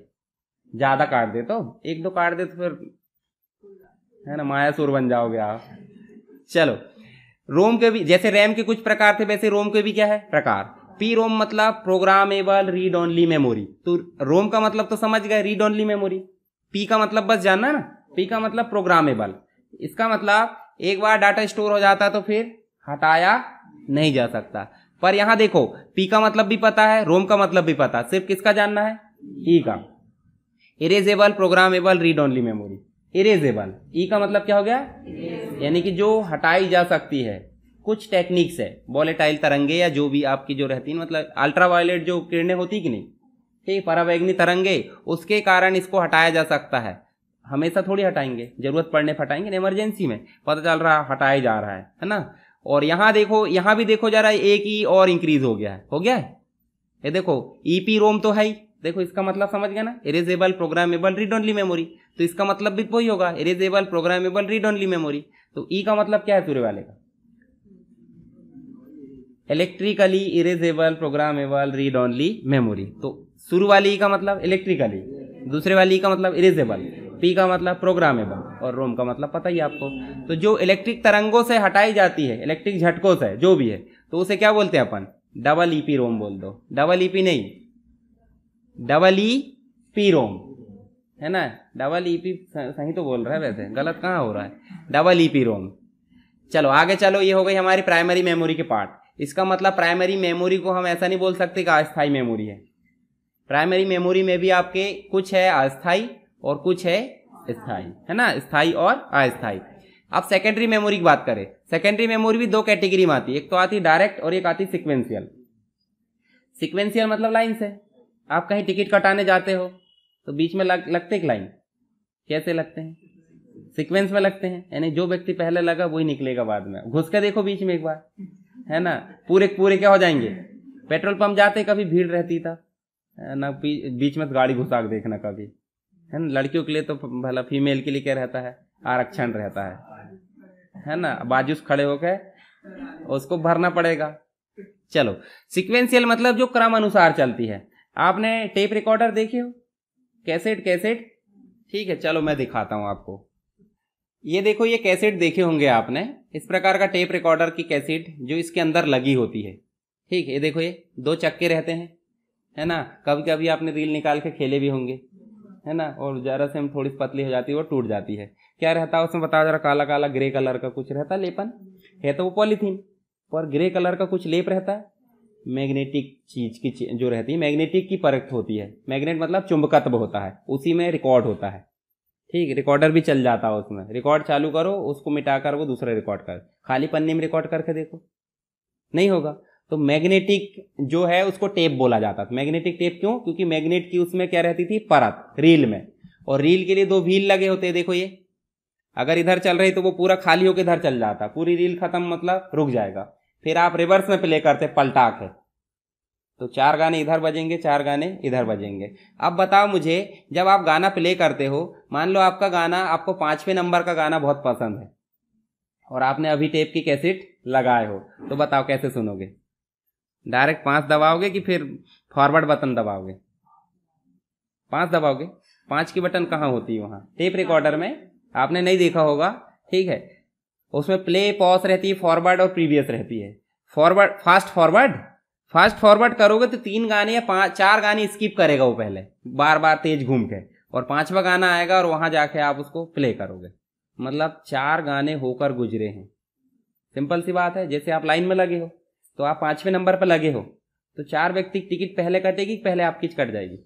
ज़्यादा काट दे तो एक दो काट दे तो फिर है ना माया सुर बन जाओगे आप चलो रोम के भी जैसे रैम के कुछ प्रकार थे वैसे रोम के भी क्या है प्रकार पी रोम मतलब प्रोग्रामेबल रीड ऑनली मेमोरी तो रोम का मतलब तो समझ गए रीड ओनली मेमोरी पी का मतलब बस जानना ना पी का मतलब प्रोग्रामेबल इसका मतलब एक बार डाटा स्टोर हो जाता तो फिर हटाया नहीं जा सकता पर यहां देखो पी का मतलब भी पता है रोम का मतलब भी पता सिर्फ किसका जानना है ई e का erasable programmable read only memory erasable E e का मतलब क्या हो गया यानी कि जो हटाई जा सकती है कुछ टेक्निक्स है वॉलेटाइल तरंगे या जो भी आपकी जो रहती है मतलब अल्ट्रावायलेट जो किरणें होती कि नहीं ठीक परावैग्नि तरंगे उसके कारण इसको हटाया जा सकता है हमेशा थोड़ी हटाएंगे जरूरत पड़ने पर हटाएंगे इमरजेंसी में पता चल रहा हटाया जा रहा है है ना और यहाँ देखो यहाँ भी देखो जा रहा है एक ई e और इंक्रीज हो गया है हो गया है ये देखो ईपी e रोम तो है ही देखो इसका मतलब समझ गया ना erasable programmable read only memory तो इसका मतलब भी वही होगा erasable programmable read only memory तो ई e का मतलब क्या है सूर्य वाले का electrically erasable programmable read only memory तो शुरू वाली e का मतलब इलेक्ट्रिकली दूसरे वाली e का मतलब इरेजेबल पी का मतलब प्रोग्रामेबल और रोम का मतलब पता ही आपको तो जो इलेक्ट्रिक तरंगों से हटाई जाती है इलेक्ट्रिक झटकों से जो भी है तो उसे क्या बोलते हैं अपन डबल ईपी रोम बोल दो डबल ईपी नहीं डबल ई पी रोम है ना डबल ई पी सही तो बोल रहा है वैसे गलत कहाँ हो रहा है डबल ई पी रोम चलो आगे चलो ये हो गई हमारी प्राइमरी मेमोरी के पार्ट इसका मतलब प्राइमरी मेमोरी को हम ऐसा नहीं बोल सकते कि अस्थाई मेमोरी है प्राइमरी मेमोरी में भी आपके कुछ है अस्थाई और कुछ है स्थाई है ना स्थाई और अस्थाई अब सेकेंडरी मेमोरी की बात करें सेकेंडरी मेमोरी भी दो कैटेगरी में आती है एक तो आती डायरेक्ट और एक आती सिक्वेंसियल सिक्वेंशियल सिक्वेंशियल मतलब लाइन से आप कहीं टिकट कटाने जाते हो तो बीच में लग, लगते लाइन कैसे लगते हैं सीक्वेंस में लगते हैं यानी जो व्यक्ति पहले लगा वही निकलेगा बाद में घुस के देखो बीच में एक बार है ना पूरे पूरे क्या हो जाएंगे पेट्रोल पंप जाते कभी भीड़ रहती था ना बीच में तो गाड़ी घुसा के देखना कभी है ना लड़कियों के लिए तो भला फीमेल के लिए क्या रहता है आरक्षण रहता है है ना बाजू से खड़े होकर उसको भरना पड़ेगा चलो सिक्वेंशियल मतलब जो क्रम अनुसार चलती है आपने टेप रिकॉर्डर देखे हो कैसेट कैसेट ठीक है चलो मैं दिखाता हूं आपको ये देखो ये कैसेट देखे होंगे आपने इस प्रकार का टेप रिकॉर्डर की कैसेट जो इसके अंदर लगी होती है ठीक है ये देखो ये दो चक्के रहते हैं है ना कभी कभी आपने रील निकाल के खेले भी होंगे है ना और ज़रा से हम थोड़ी पतली हो जाती है वो टूट जाती है क्या रहता है उसमें बताओ जरा काला काला ग्रे कलर का कुछ रहता है लेपन है तो वो पॉलीथीन पर ग्रे कलर का कुछ लेप रहता है मैग्नेटिक चीज की चीज, जो रहती है मैग्नेटिक की परत होती है मैग्नेट मतलब चुंबकत्व होता है उसी में रिकॉर्ड होता है ठीक रिकॉर्डर भी चल जाता है उसमें रिकॉर्ड चालू करो उसको मिटाकर वो दूसरा रिकॉर्ड कर खाली पन्ने में रिकॉर्ड करके देखो नहीं होगा तो मैग्नेटिक जो है उसको टेप बोला जाता था मैग्नेटिक टेप क्यों क्योंकि मैग्नेट की उसमें क्या रहती थी परत रील में और रील के लिए दो व्हील लगे होते हैं देखो ये अगर इधर चल रही तो वो पूरा खाली होकर इधर चल जाता पूरी रील खत्म मतलब रुक जाएगा फिर आप रिवर्स में प्ले करते पलटा के तो चार गाने इधर बजेंगे चार गाने इधर बजेंगे अब बताओ मुझे जब आप गाना प्ले करते हो मान लो आपका गाना आपको पांचवें नंबर का गाना बहुत पसंद है और आपने अभी टेप की कैसेट लगाए हो तो बताओ कैसे सुनोगे डायरेक्ट पांच दबाओगे कि फिर फॉरवर्ड बटन दबाओगे पांच दबाओगे पांच की बटन कहाँ होती है वहां टेप रिकॉर्डर में आपने नहीं देखा होगा ठीक है उसमें प्ले पॉज रहती है फॉरवर्ड और प्रीवियस रहती है forward fast forward fast forward करोगे तो तीन गाने या पाँच चार गाने स्किप करेगा वो पहले बार बार तेज घूम के और पांचवा गाना आएगा और वहां जाके आप उसको प्ले करोगे मतलब चार गाने होकर गुजरे हैं सिंपल सी बात है जैसे आप लाइन में लगे हो तो आप पांचवें नंबर पर लगे हो तो चार व्यक्ति की टिकट पहले कटेगी पहले आपकी कट जाएगी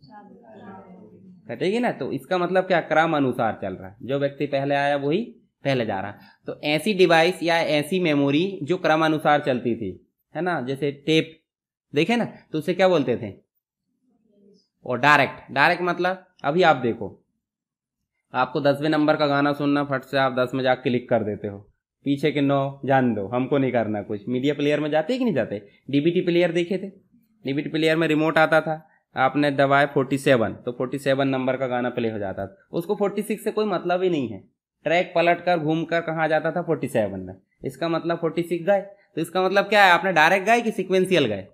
कटेगी ना तो इसका मतलब क्या क्रम अनुसार चल रहा है जो व्यक्ति पहले आया वही पहले जा रहा तो ऐसी डिवाइस या ऐसी मेमोरी जो क्रम अनुसार चलती थी है ना जैसे टेप देखे ना तो उसे क्या बोलते थे और डायरेक्ट डायरेक्ट मतलब अभी आप देखो आपको दसवें नंबर का गाना सुनना फट से आप दस में जा क्लिक कर देते हो पीछे के नौ जान दो हमको नहीं करना कुछ मीडिया प्लेयर में जाते कि नहीं जाते डीबीटी प्लेयर देखे थे डीबीटी प्लेयर में रिमोट आता था आपने दबाया फोर्टी सेवन तो फोर्टी सेवन नंबर का गाना प्ले हो जाता था उसको फोर्टी सिक्स से कोई मतलब ही नहीं है ट्रैक पलट कर घूम कर कहाँ जाता था फोर्टी सेवन में इसका मतलब फोर्टी सिक्स गए तो इसका मतलब क्या है आपने डायरेक्ट गए कि सिक्वेंसियल गए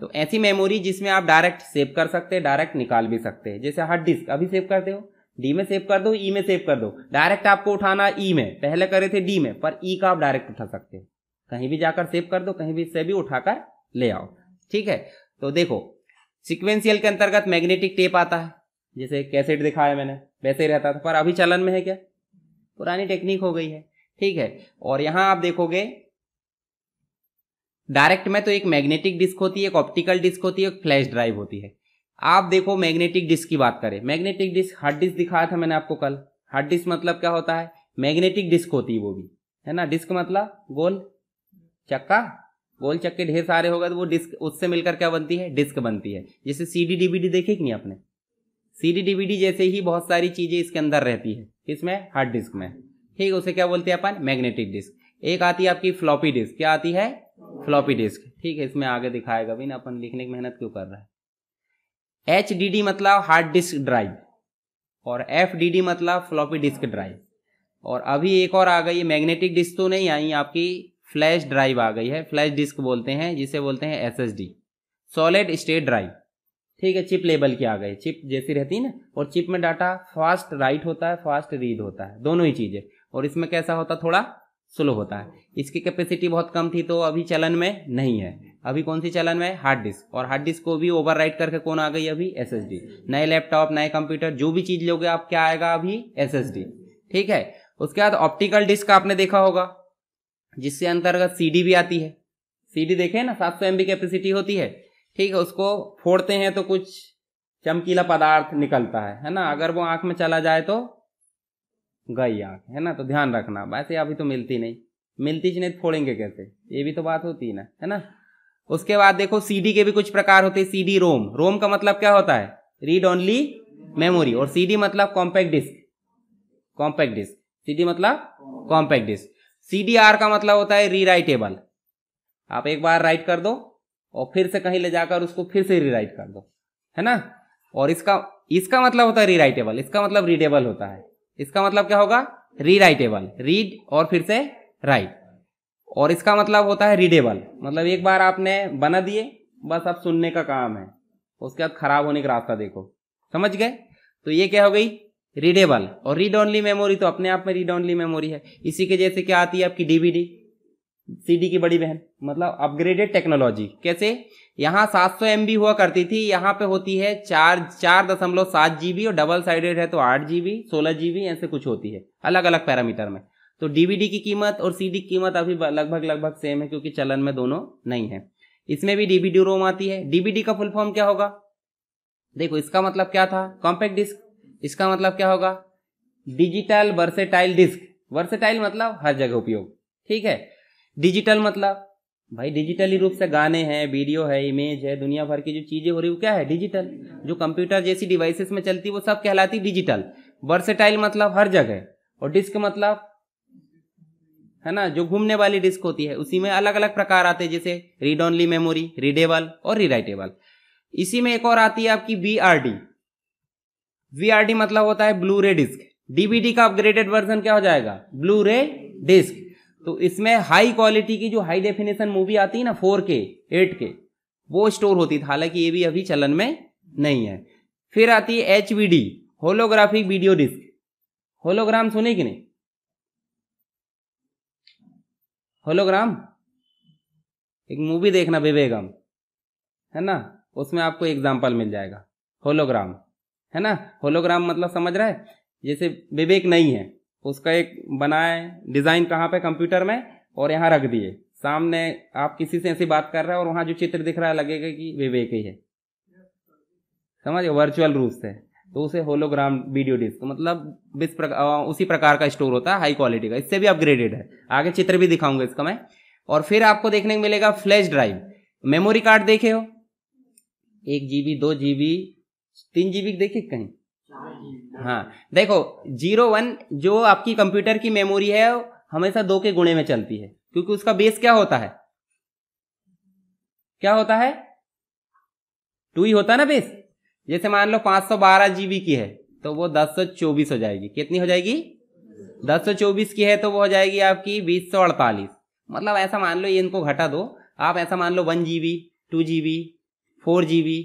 तो ऐसी मेमोरी जिसमें आप डायरेक्ट सेव कर सकते हैं डायरेक्ट निकाल भी सकते हैं जैसे हार्ड डिस्क अभी सेव करते हो डी में सेव कर दो ई e में सेव कर दो डायरेक्ट आपको उठाना ई e में पहले करे थे डी में पर ई e का आप डायरेक्ट उठा सकते हो कहीं भी जाकर सेव कर दो कहीं भी से भी उठाकर ले आओ ठीक है तो देखो सिक्वेंसियल के अंतर्गत मैग्नेटिक टेप आता है जैसे कैसेट दिखाया मैंने वैसे ही रहता था पर अभी चलन में है क्या पुरानी टेक्निक हो गई है ठीक है और यहां आप देखोगे डायरेक्ट में तो एक मैग्नेटिक डिस्क होती है एक ऑप्टिकल डिस्क होती है एक फ्लैश ड्राइव होती है आप देखो मैग्नेटिक डिस्क की बात करें मैग्नेटिक डिस्क हार्ड डिस्क दिखाया था मैंने आपको कल हार्ड डिस्क मतलब क्या होता है मैग्नेटिक डिस्क होती है वो भी है ना डिस्क मतलब गोल चक्का गोल चक्के ढेर सारे होगा तो वो डिस्क उससे मिलकर क्या बनती है डिस्क बनती है जैसे सीडी डीवीडी देखे कि नहीं आपने सीडी डीवीडी जैसे ही बहुत सारी चीजें इसके अंदर रहती है किसमें हार्ड डिस्क में ठीक उसे क्या बोलते हैं अपन मैग्नेटिक डिस्क एक आती है आपकी फ्लॉपी डिस्क क्या आती है फ्लॉपी डिस्क ठीक है इसमें आगे दिखाएगा भी ना अपन लिखने की मेहनत क्यों कर रहा है एच डी डी मतलब हार्ड डिस्क ड्राइव और एफ डी डी मतलब फ्लॉपी डिस्क ड्राइव और अभी एक और आ गई है मैग्नेटिक डिस्क तो नहीं आई आपकी फ्लैश ड्राइव आ गई है फ्लैश डिस्क बोलते हैं जिसे बोलते हैं S S D solid state drive ठीक है चिप लेवल की आ गई चिप जैसी रहती है ना और चिप में डाटा फास्ट राइट होता है फास्ट रीड होता है दोनों ही चीज़ें और इसमें कैसा होता थोड़ा स्लो होता है इसकी कैपेसिटी बहुत कम थी तो अभी चलन में नहीं है अभी कौन सी चलन में हार्ड डिस्क और हार्ड डिस्क को भी ओवर करके कौन आ गई अभी एस नए लैपटॉप नए कंप्यूटर जो भी चीज़ लोगे आप क्या आएगा अभी एस ठीक है उसके बाद ऑप्टिकल डिस्क आपने देखा होगा जिससे अंतर्गत सीडी भी आती है सीडी देखे ना सात सौ कैपेसिटी होती है ठीक है उसको फोड़ते हैं तो कुछ चमकीला पदार्थ निकलता है है ना अगर वो आंख में चला जाए तो गई आंख है ना तो ध्यान रखना वैसे अभी तो मिलती नहीं मिलती ही नहीं तो फोड़ेंगे कैसे ये भी तो बात होती है ना है ना उसके बाद देखो सीडी के भी कुछ प्रकार होते हैं सीडी रोम रोम का मतलब क्या होता है रीड ओनली मेमोरी और सीडी मतलब compact disc compact disc CD मतलब कॉम्पैक्ट डिस्क सीडीआर का मतलब होता है रीराइटेबल आप एक बार राइट कर दो और फिर से कहीं ले जाकर उसको फिर से रीराइट कर दो है ना और इसका इसका मतलब होता है रीराइटेबल इसका मतलब रीडेबल होता है इसका मतलब क्या होगा रीराइटेबल रीड और फिर से राइट और इसका मतलब होता है रीडेबल मतलब एक बार आपने बना दिए बस अब सुनने का काम है उसके बाद खराब होने का रास्ता देखो समझ गए तो ये क्या हो गई रीडेबल और रीड ओनली मेमोरी तो अपने आप में रीड ओनली मेमोरी है इसी के जैसे क्या आती है आपकी डीवीडी सीडी की बड़ी बहन मतलब अपग्रेडेड टेक्नोलॉजी कैसे यहाँ 700 बी हुआ करती थी यहाँ पे होती है चार चार दशमलव सात जीबी और डबल साइडेड है तो आठ जीबी सोलह जीबी ऐसे कुछ होती है अलग अलग पैरामीटर में तो डीवीडी की कीमत और सीडी की कीमत अभी लगभग लगभग सेम है क्योंकि चलन में दोनों नहीं है इसमें भी डीबीडी रोम आती है डीबीडी का फुल फॉर्म क्या होगा देखो इसका मतलब क्या था कॉम्पैक्ट डिस्क इसका मतलब क्या होगा डिजिटल वर्सेटाइल डिस्क वर्सेटाइल मतलब हर जगह उपयोग ठीक है डिजिटल मतलब भाई डिजिटली रूप से गाने हैं वीडियो है इमेज है दुनिया भर की जो चीजें हो रही वो क्या है डिजिटल जो कंप्यूटर जैसी डिवाइसेस में चलती वो सब कहलाती डिजिटल वर्सेटाइल मतलब हर जगह और डिस्क मतलब है ना जो घूमने वाली डिस्क होती है उसी में अलग अलग प्रकार आते हैं जैसे रीड ऑनली मेमोरी रीडेबल और रीराइटेबल इसी में एक और आती है आपकी V V R D R D मतलब होता है ब्लू रे डिस्क डीवीडी का अपग्रेडेड वर्जन क्या हो जाएगा ब्लू रे डिस्क तो इसमें हाई क्वालिटी की जो हाई डेफिनेशन मूवी आती है ना फोर के एट के वो स्टोर होती थी हालांकि ये भी अभी चलन में नहीं है फिर आती है H V D holographic video disc hologram सुने कि नहीं होलोग्राम एक मूवी देखना विवेगम है ना उसमें आपको एग्जाम्पल मिल जाएगा होलोग्राम है ना होलोग्राम मतलब समझ रहा है जैसे विवेक नहीं है उसका एक बनाए डिज़ाइन कहाँ पे कंप्यूटर में और यहाँ रख दिए सामने आप किसी से ऐसी बात कर रहे हैं और वहाँ जो चित्र दिख रहा है लगेगा कि विवेक ही है समझे वर्चुअल रूप से तो उसे होलोग्राम वीडियो डिस्क मतलब इस प्रकार उसी प्रकार का स्टोर होता है हाई क्वालिटी का इससे भी अपग्रेडेड है आगे चित्र भी दिखाऊंगा इसका मैं और फिर आपको देखने को मिलेगा फ्लैश ड्राइव मेमोरी कार्ड देखे हो एक जीबी दो जीबी तीन जीबी देखे कहीं हाँ देखो जीरो वन जो आपकी कंप्यूटर की मेमोरी है हमेशा दो के गुणे में चलती है क्योंकि उसका बेस क्या होता है क्या होता है टू ही होता है ना बेस जैसे मान लो पांच सौ बारह जीबी की है तो वो दस सौ चौबीस हो जाएगी कितनी हो जाएगी दस सौ चौबीस की है तो वो हो जाएगी आपकी बीस सौ अड़तालीस मतलब ऐसा मान लो ये इनको घटा दो आप ऐसा मान लो one GB two G B four GB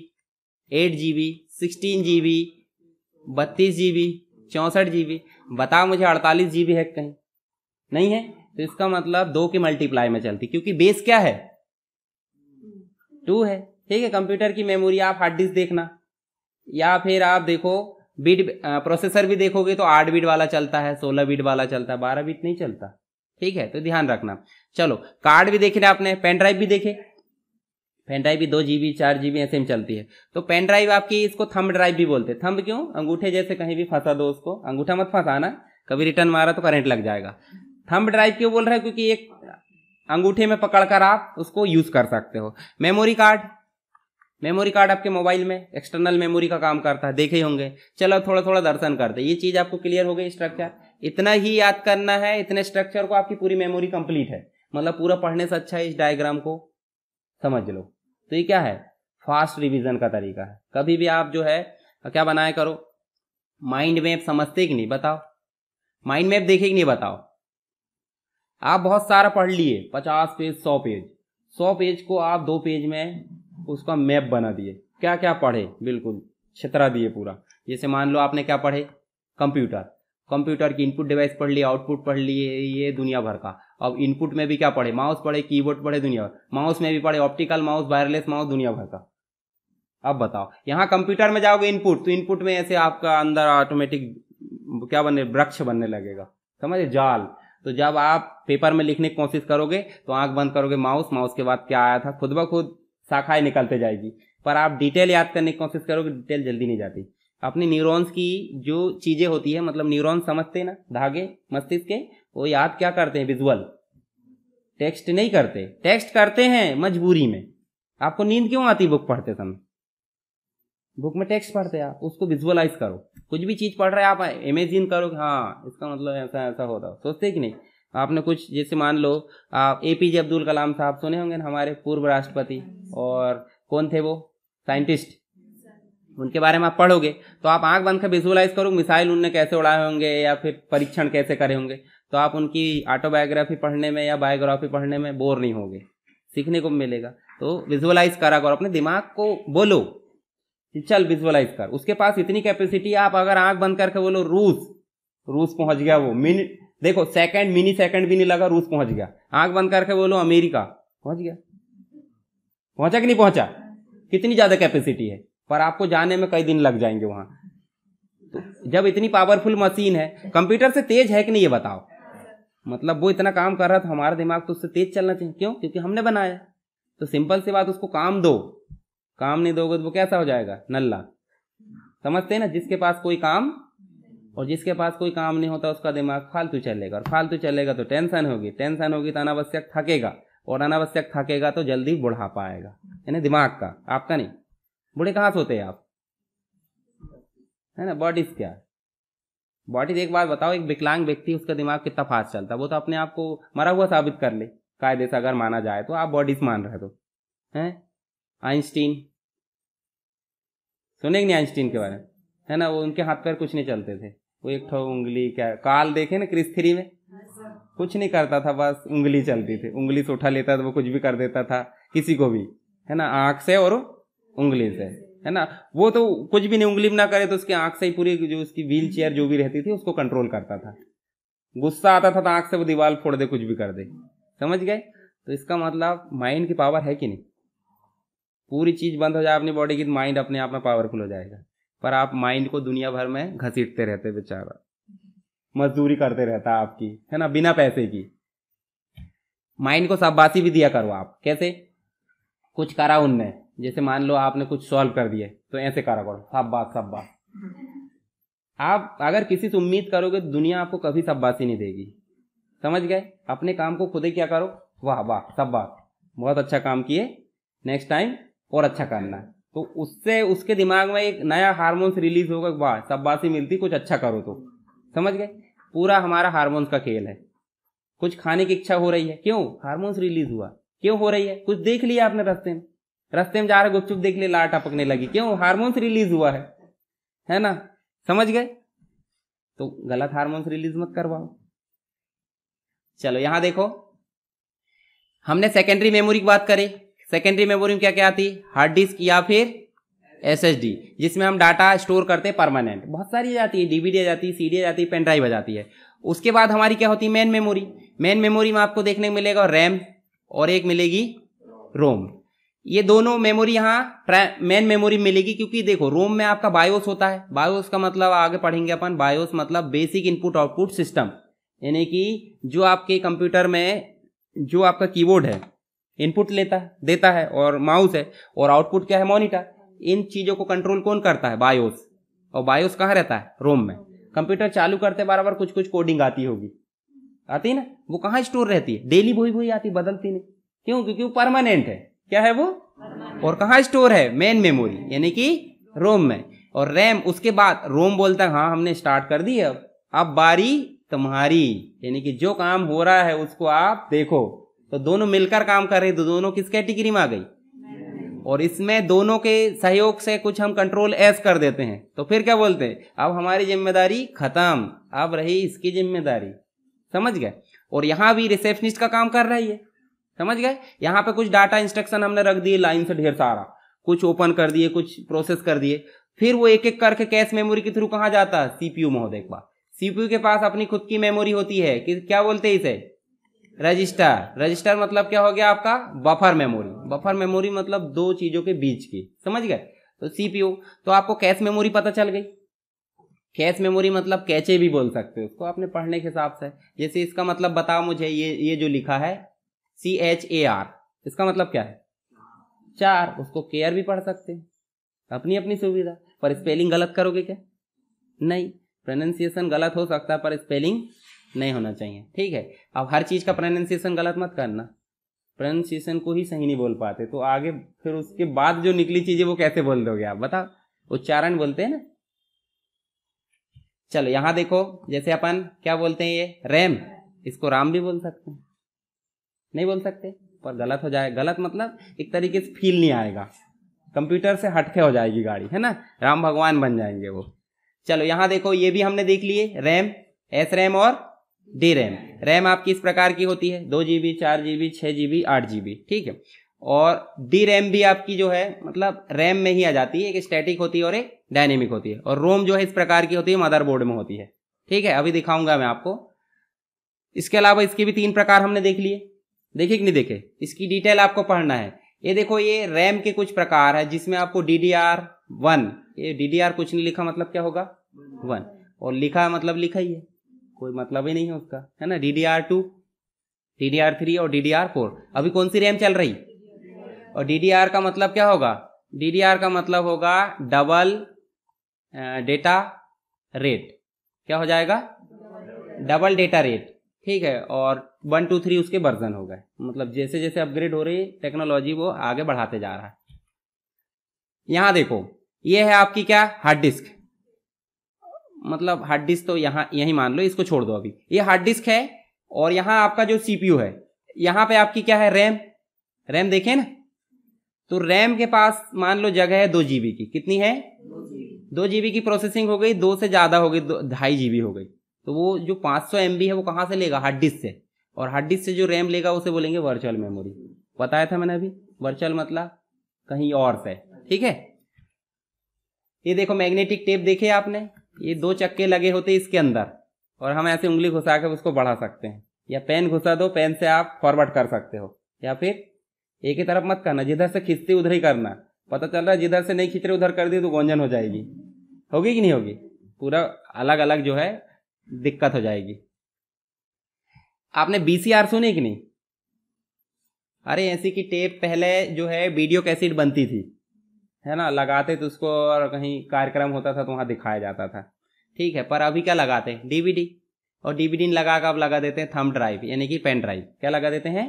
eight G B sixteen G B बत्तीस जी बी चौंसठ जी बी बताओ मुझे अड़तालीस जी बी है कहीं नहीं है तो इसका मतलब दो के मल्टीप्लाई में चलती क्योंकि बेस क्या है टू है ठीक है कंप्यूटर की मेमोरी आप हार्ड डिस्क देखना या फिर आप देखो बीट प्रोसेसर भी देखोगे तो आठ बीट वाला चलता है सोलह बीट वाला चलता है बारह बीट नहीं चलता ठीक है तो ध्यान रखना चलो कार्ड भी देखे ना आपने पेन ड्राइव भी देखे पेन ड्राइव भी दो जी बी चार जी बी ऐसे में चलती है तो पेन ड्राइव आपकी इसको थंब ड्राइव भी बोलते हैं थंब क्यों अंगूठे जैसे कहीं भी फंसा दो उसको अंगूठा मत फंसाना कभी रिटर्न मारा तो करंट लग जाएगा थंब ड्राइव क्यों बोल रहे हैं क्योंकि एक अंगूठे में पकड़कर आप उसको यूज कर सकते हो मेमोरी कार्ड मेमोरी कार्ड आपके मोबाइल में एक्सटर्नल मेमोरी का काम करता है देखे होंगे चलो थोड़ा थोड़ा दर्शन करते ये चीज आपको क्लियर हो गई स्ट्रक्चर इतना ही याद करना है इतने स्ट्रक्चर को आपकी पूरी मेमोरी कंप्लीट है मतलब पूरा पढ़ने से अच्छा है इस डायग्राम को समझ लो तो ये क्या है फास्ट रिवीजन का तरीका है कभी भी आप जो है क्या बनाया करो माइंड मैप समझते कि नहीं बताओ माइंड मैप देखे कि नहीं बताओ आप बहुत सारा पढ़ लिए पचास पेज सौ पेज सौ पेज को आप दो पेज में उसका मैप बना दिए क्या क्या पढ़े बिल्कुल छतरा दिए पूरा जैसे मान लो आपने क्या पढ़े कंप्यूटर कंप्यूटर की इनपुट डिवाइस पढ़ लिए आउटपुट पढ़ लिए ये दुनिया भर का अब इनपुट में भी क्या पढ़े माउस पढ़े कीबोर्ड पढ़े दुनिया भर माउस में भी पढ़े ऑप्टिकल माउस वायरलेस माउस दुनिया भर का अब बताओ यहाँ कंप्यूटर में जाओगे इनपुट तो इनपुट में ऐसे आपका अंदर ऑटोमेटिक क्या बनने वृक्ष बनने लगेगा समझे जाल तो जब आप पेपर में लिखने की कोशिश करोगे तो आंख बंद करोगे माउस माउस के बाद क्या आया था खुद ब खुद शाखाएं निकलते जाएगी पर आप डिटेल याद करने की कोशिश करोगे डिटेल जल्दी नहीं जाती अपने न्यूरॉन्स की जो चीजें होती है मतलब न्यूरॉन्स समझते हैं ना धागे मस्तिष्क के वो याद क्या करते हैं विजुअल टेक्स्ट नहीं करते टेक्स्ट करते हैं मजबूरी में आपको नींद क्यों आती बुक पढ़ते समय बुक में टेक्स्ट पढ़ते हैं आप उसको विजुअलाइज करो कुछ भी चीज पढ़ रहे हैं आप इमेजिन करो कि हाँ इसका मतलब ऐसा ऐसा होता रहा सोचते कि नहीं आपने कुछ जैसे मान लो आप ए पी जे अब्दुल कलाम साहब सुने होंगे ना हमारे पूर्व राष्ट्रपति और कौन थे वो साइंटिस्ट उनके बारे में आप पढ़ोगे तो आप आंख बंद कर विजुअलाइज करो मिसाइल उनने कैसे उड़ाए होंगे या फिर परीक्षण कैसे करे होंगे तो आप उनकी ऑटोबायोग्राफी पढ़ने में या बायोग्राफी पढ़ने में बोर नहीं होंगे सीखने को मिलेगा तो विजुअलाइज करा करो अपने दिमाग को बोलो कि चल विजुअलाइज कर उसके पास इतनी कैपेसिटी आप अगर आंख बंद करके बोलो रूस रूस पहुंच गया वो मिनी देखो सेकंड मिनी सेकंड भी नहीं लगा रूस पहुंच गया आंख बंद करके बोलो अमेरिका पहुंच गया पहुंचा कि नहीं पहुंचा कितनी ज्यादा कैपेसिटी है पर आपको जाने में कई दिन लग जाएंगे वहां तो जब इतनी पावरफुल मशीन है कंप्यूटर से तेज है कि नहीं ये बताओ मतलब वो इतना काम कर रहा था हमारा दिमाग तो उससे तेज चलना चाहिए क्यों क्योंकि हमने बनाया तो सिंपल सी बात उसको काम दो काम नहीं दोगे तो वो कैसा हो जाएगा नल्ला समझते हैं ना जिसके पास कोई काम और जिसके पास कोई काम नहीं होता उसका दिमाग फालतू चलेगा और फालतू चलेगा तो टेंशन होगी टेंशन होगी तो अनावश्यक थकेगा और अनावश्यक थकेगा तो जल्दी बुढ़ापा आएगा यानी दिमाग का आपका नहीं बूढ़े कहाँ सोते हैं आप है ना बॉडीज क्या बॉडीज एक बार बताओ एक विकलांग व्यक्ति उसका दिमाग कितना फास्ट चलता है वो तो अपने आप को मरा हुआ साबित कर ले कायदे से अगर माना जाए तो आप बॉडीज मान रहे हो तो, है आइंस्टीन सुने नहीं आइंस्टीन के बारे में है ना वो उनके हाथ पैर कुछ नहीं चलते थे वो एक ठो उंगली क्या काल देखे ना क्रिस थ्री में कुछ नहीं करता था बस उंगली चलती थी उंगली से उठा लेता था वो कुछ भी कर देता था किसी को भी है ना आंख से और उंगली से है ना वो तो कुछ भी नहीं उंगली ना करे तो उसकी आंख से ही पूरी जो उसकी व्हील चेयर जो भी रहती थी उसको कंट्रोल करता था गुस्सा आता था तो आंख से वो दीवार फोड़ दे कुछ भी कर दे समझ गए तो इसका मतलब माइंड की पावर है कि नहीं पूरी चीज बंद हो जाए अपनी बॉडी की माइंड तो अपने आप में पावरफुल हो जाएगा पर आप माइंड को दुनिया भर में घसीटते रहते बेचारा मजदूरी करते रहता आपकी है ना बिना पैसे की माइंड को शाबाशी भी दिया करो आप कैसे कुछ करा उनने जैसे मान लो आपने कुछ सॉल्व कर दिए तो ऐसे करा करो सब बात सब बात आप अगर किसी से उम्मीद करोगे तो दुनिया आपको कभी सब बात ही नहीं देगी समझ गए अपने काम को खुद ही क्या करो वाह वाह सब बात बहुत अच्छा काम किए नेक्स्ट टाइम और अच्छा करना तो उससे उसके दिमाग में एक नया हारमोन्स रिलीज होगा वाह सब बात ही मिलती कुछ अच्छा करो तो समझ गए पूरा हमारा हार्मोन्स का खेल है कुछ खाने की इच्छा हो रही है क्यों हार्मोन्स रिलीज हुआ क्यों हो रही है कुछ देख लिया आपने रास्ते में रास्ते में जा रहे गुपचुप देख ले लार टपकने लगी क्यों हारमोन्स रिलीज हुआ है है ना समझ गए तो गलत हारमोन्स रिलीज मत करवाओ चलो यहां देखो हमने सेकेंडरी मेमोरी की बात करी सेकेंडरी मेमोरी में क्या क्या आती हार्ड डिस्क या फिर एस जिसमें हम डाटा स्टोर करते हैं परमानेंट बहुत सारी जाती है डीवीडी आ जाती है डी आ जाती है पेन ड्राइव आ जाती है उसके बाद हमारी क्या होती है मेन मेमोरी मेन मेमोरी में आपको देखने को मिलेगा रैम और एक मिलेगी रोम ये दोनों मेमोरी यहाँ मेन मेमोरी मिलेगी क्योंकि देखो रोम में आपका बायोस होता है बायोस का मतलब आगे पढ़ेंगे अपन बायोस मतलब बेसिक इनपुट आउटपुट सिस्टम यानी कि जो आपके कंप्यूटर में जो आपका कीबोर्ड है इनपुट लेता देता है और माउस है और आउटपुट क्या है मॉनिटर इन चीज़ों को कंट्रोल कौन करता है बायोस और बायोस कहाँ रहता है रोम में कंप्यूटर चालू करते बराबर कुछ कुछ कोडिंग आती होगी आती है ना वो कहाँ स्टोर रहती है डेली वही वही आती बदलती नहीं क्यों क्योंकि वो परमानेंट है क्या है वो और कहाँ स्टोर है मेन मेमोरी यानी कि रोम में और रैम उसके बाद रोम बोलता है हाँ हमने स्टार्ट कर दी अब अब बारी तुम्हारी यानी कि जो काम हो रहा है उसको आप देखो तो दोनों मिलकर काम कर रहे हैं तो दोनों किस कैटेगरी में आ गई और इसमें दोनों के सहयोग से कुछ हम कंट्रोल एस कर देते हैं तो फिर क्या बोलते हैं अब हमारी जिम्मेदारी खत्म अब रही इसकी जिम्मेदारी समझ गए और यहाँ भी रिसेप्शनिस्ट का काम कर रही है समझ गए यहाँ पे कुछ डाटा इंस्ट्रक्शन हमने रख दिए लाइन से ढेर सारा कुछ ओपन कर दिए कुछ प्रोसेस कर दिए फिर वो एक एक करके कैश मेमोरी के थ्रू कहाँ जाता है सीपीयू महोदय एक बार सीपीयू के पास अपनी खुद की मेमोरी होती है कि क्या बोलते हैं इसे रजिस्टर रजिस्टर मतलब क्या हो गया आपका बफर मेमोरी बफर मेमोरी मतलब दो चीजों के बीच की समझ गए तो सीपीयू तो आपको कैश मेमोरी पता चल गई कैश मेमोरी मतलब कैचे भी बोल सकते हो उसको आपने पढ़ने के हिसाब से जैसे इसका मतलब बताओ मुझे ये ये जो लिखा है सी एच ए आर इसका मतलब क्या है चार उसको केयर भी पढ़ सकते हैं अपनी अपनी सुविधा पर स्पेलिंग गलत करोगे क्या नहीं प्रोनाउंसिएशन गलत हो सकता है पर स्पेलिंग नहीं होना चाहिए ठीक है अब हर चीज़ का प्रोनाउंसिएशन गलत मत करना प्रोनाउंसिएशन को ही सही नहीं बोल पाते तो आगे फिर उसके बाद जो निकली चीज़ें वो कैसे बोल दोगे आप बताओ उच्चारण बोलते हैं ना चलो यहां देखो जैसे अपन क्या बोलते हैं ये रैम इसको राम भी बोल सकते हैं नहीं बोल सकते पर गलत हो जाए गलत मतलब एक तरीके से फील नहीं आएगा कंप्यूटर से हटके हो जाएगी गाड़ी है ना राम भगवान बन जाएंगे वो चलो यहाँ देखो ये भी हमने देख लिए रैम एस रैम और डी रैम रैम आपकी इस प्रकार की होती है दो जी बी चार जी बी छः जी बी आठ जी बी ठीक है और डी रैम भी आपकी जो है मतलब रैम में ही आ जाती है एक स्टैटिक होती है और एक डायनेमिक होती है और रोम जो है इस प्रकार की होती है मदरबोर्ड में होती है ठीक है अभी दिखाऊंगा मैं आपको इसके अलावा इसके भी तीन प्रकार हमने देख लिए देखे कि नहीं देखे इसकी डिटेल आपको पढ़ना है ये देखो ये रैम के कुछ प्रकार है जिसमें आपको डी डी आर वन ये डी डी आर कुछ नहीं लिखा मतलब क्या होगा वन और लिखा मतलब लिखा ही है कोई मतलब ही नहीं है उसका है ना D D R two D D R three और डी डी आर फोर अभी कौन सी रैम चल रही और डी डी आर का मतलब क्या होगा डी डी आर का मतलब होगा डबल डेटा रेट क्या हो जाएगा डबल डेटा रेट ठीक है और वन टू थ्री उसके वर्जन हो गए मतलब जैसे जैसे अपग्रेड हो रही है टेक्नोलॉजी वो आगे बढ़ाते जा रहा है यहां देखो ये है आपकी क्या हार्ड डिस्क मतलब हार्ड डिस्क तो यहाँ यही मान लो इसको छोड़ दो अभी ये हार्ड डिस्क है और यहाँ आपका जो सीपीयू है यहाँ पे आपकी क्या है रैम रैम देखें ना तो रैम के पास मान लो जगह है दो जीबी की कितनी है दो जीबी की प्रोसेसिंग हो गई दो से ज़्यादा हो गई ढाई जीबी हो गई तो वो जो 500 सौ है वो कहां से लेगा हार्ड डिस्क से और हार्ड डिस्क से जो रैम लेगा उसे बोलेंगे वर्चुअल मेमोरी बताया था मैंने अभी वर्चुअल मतलब कहीं और से ठीक है ये देखो मैग्नेटिक टेप देखे आपने ये दो चक्के लगे होते इसके अंदर और हम ऐसे उंगली घुसा कर उसको बढ़ा सकते हैं या पेन घुसा दो पेन से आप फॉरवर्ड कर सकते हो या फिर एक ही तरफ मत करना जिधर से खींचते उधर ही करना पता चल रहा है जिधर से नहीं खींच रहे उधर कर दिए तो गोंजन हो जाएगी होगी कि नहीं होगी पूरा अलग अलग जो है दिक्कत हो जाएगी आपने बीसीआर सुनी कि नहीं अरे ऐसी की टेप पहले जो है वीडियो कैसेट बनती थी है ना लगाते तो उसको और कहीं कार्यक्रम होता था तो वहाँ दिखाया जाता था ठीक है पर अभी क्या लगाते हैं डीवीडी और डीवीडी लगा कर अब लगा देते हैं थम ड्राइव यानी कि पेन ड्राइव क्या लगा देते हैं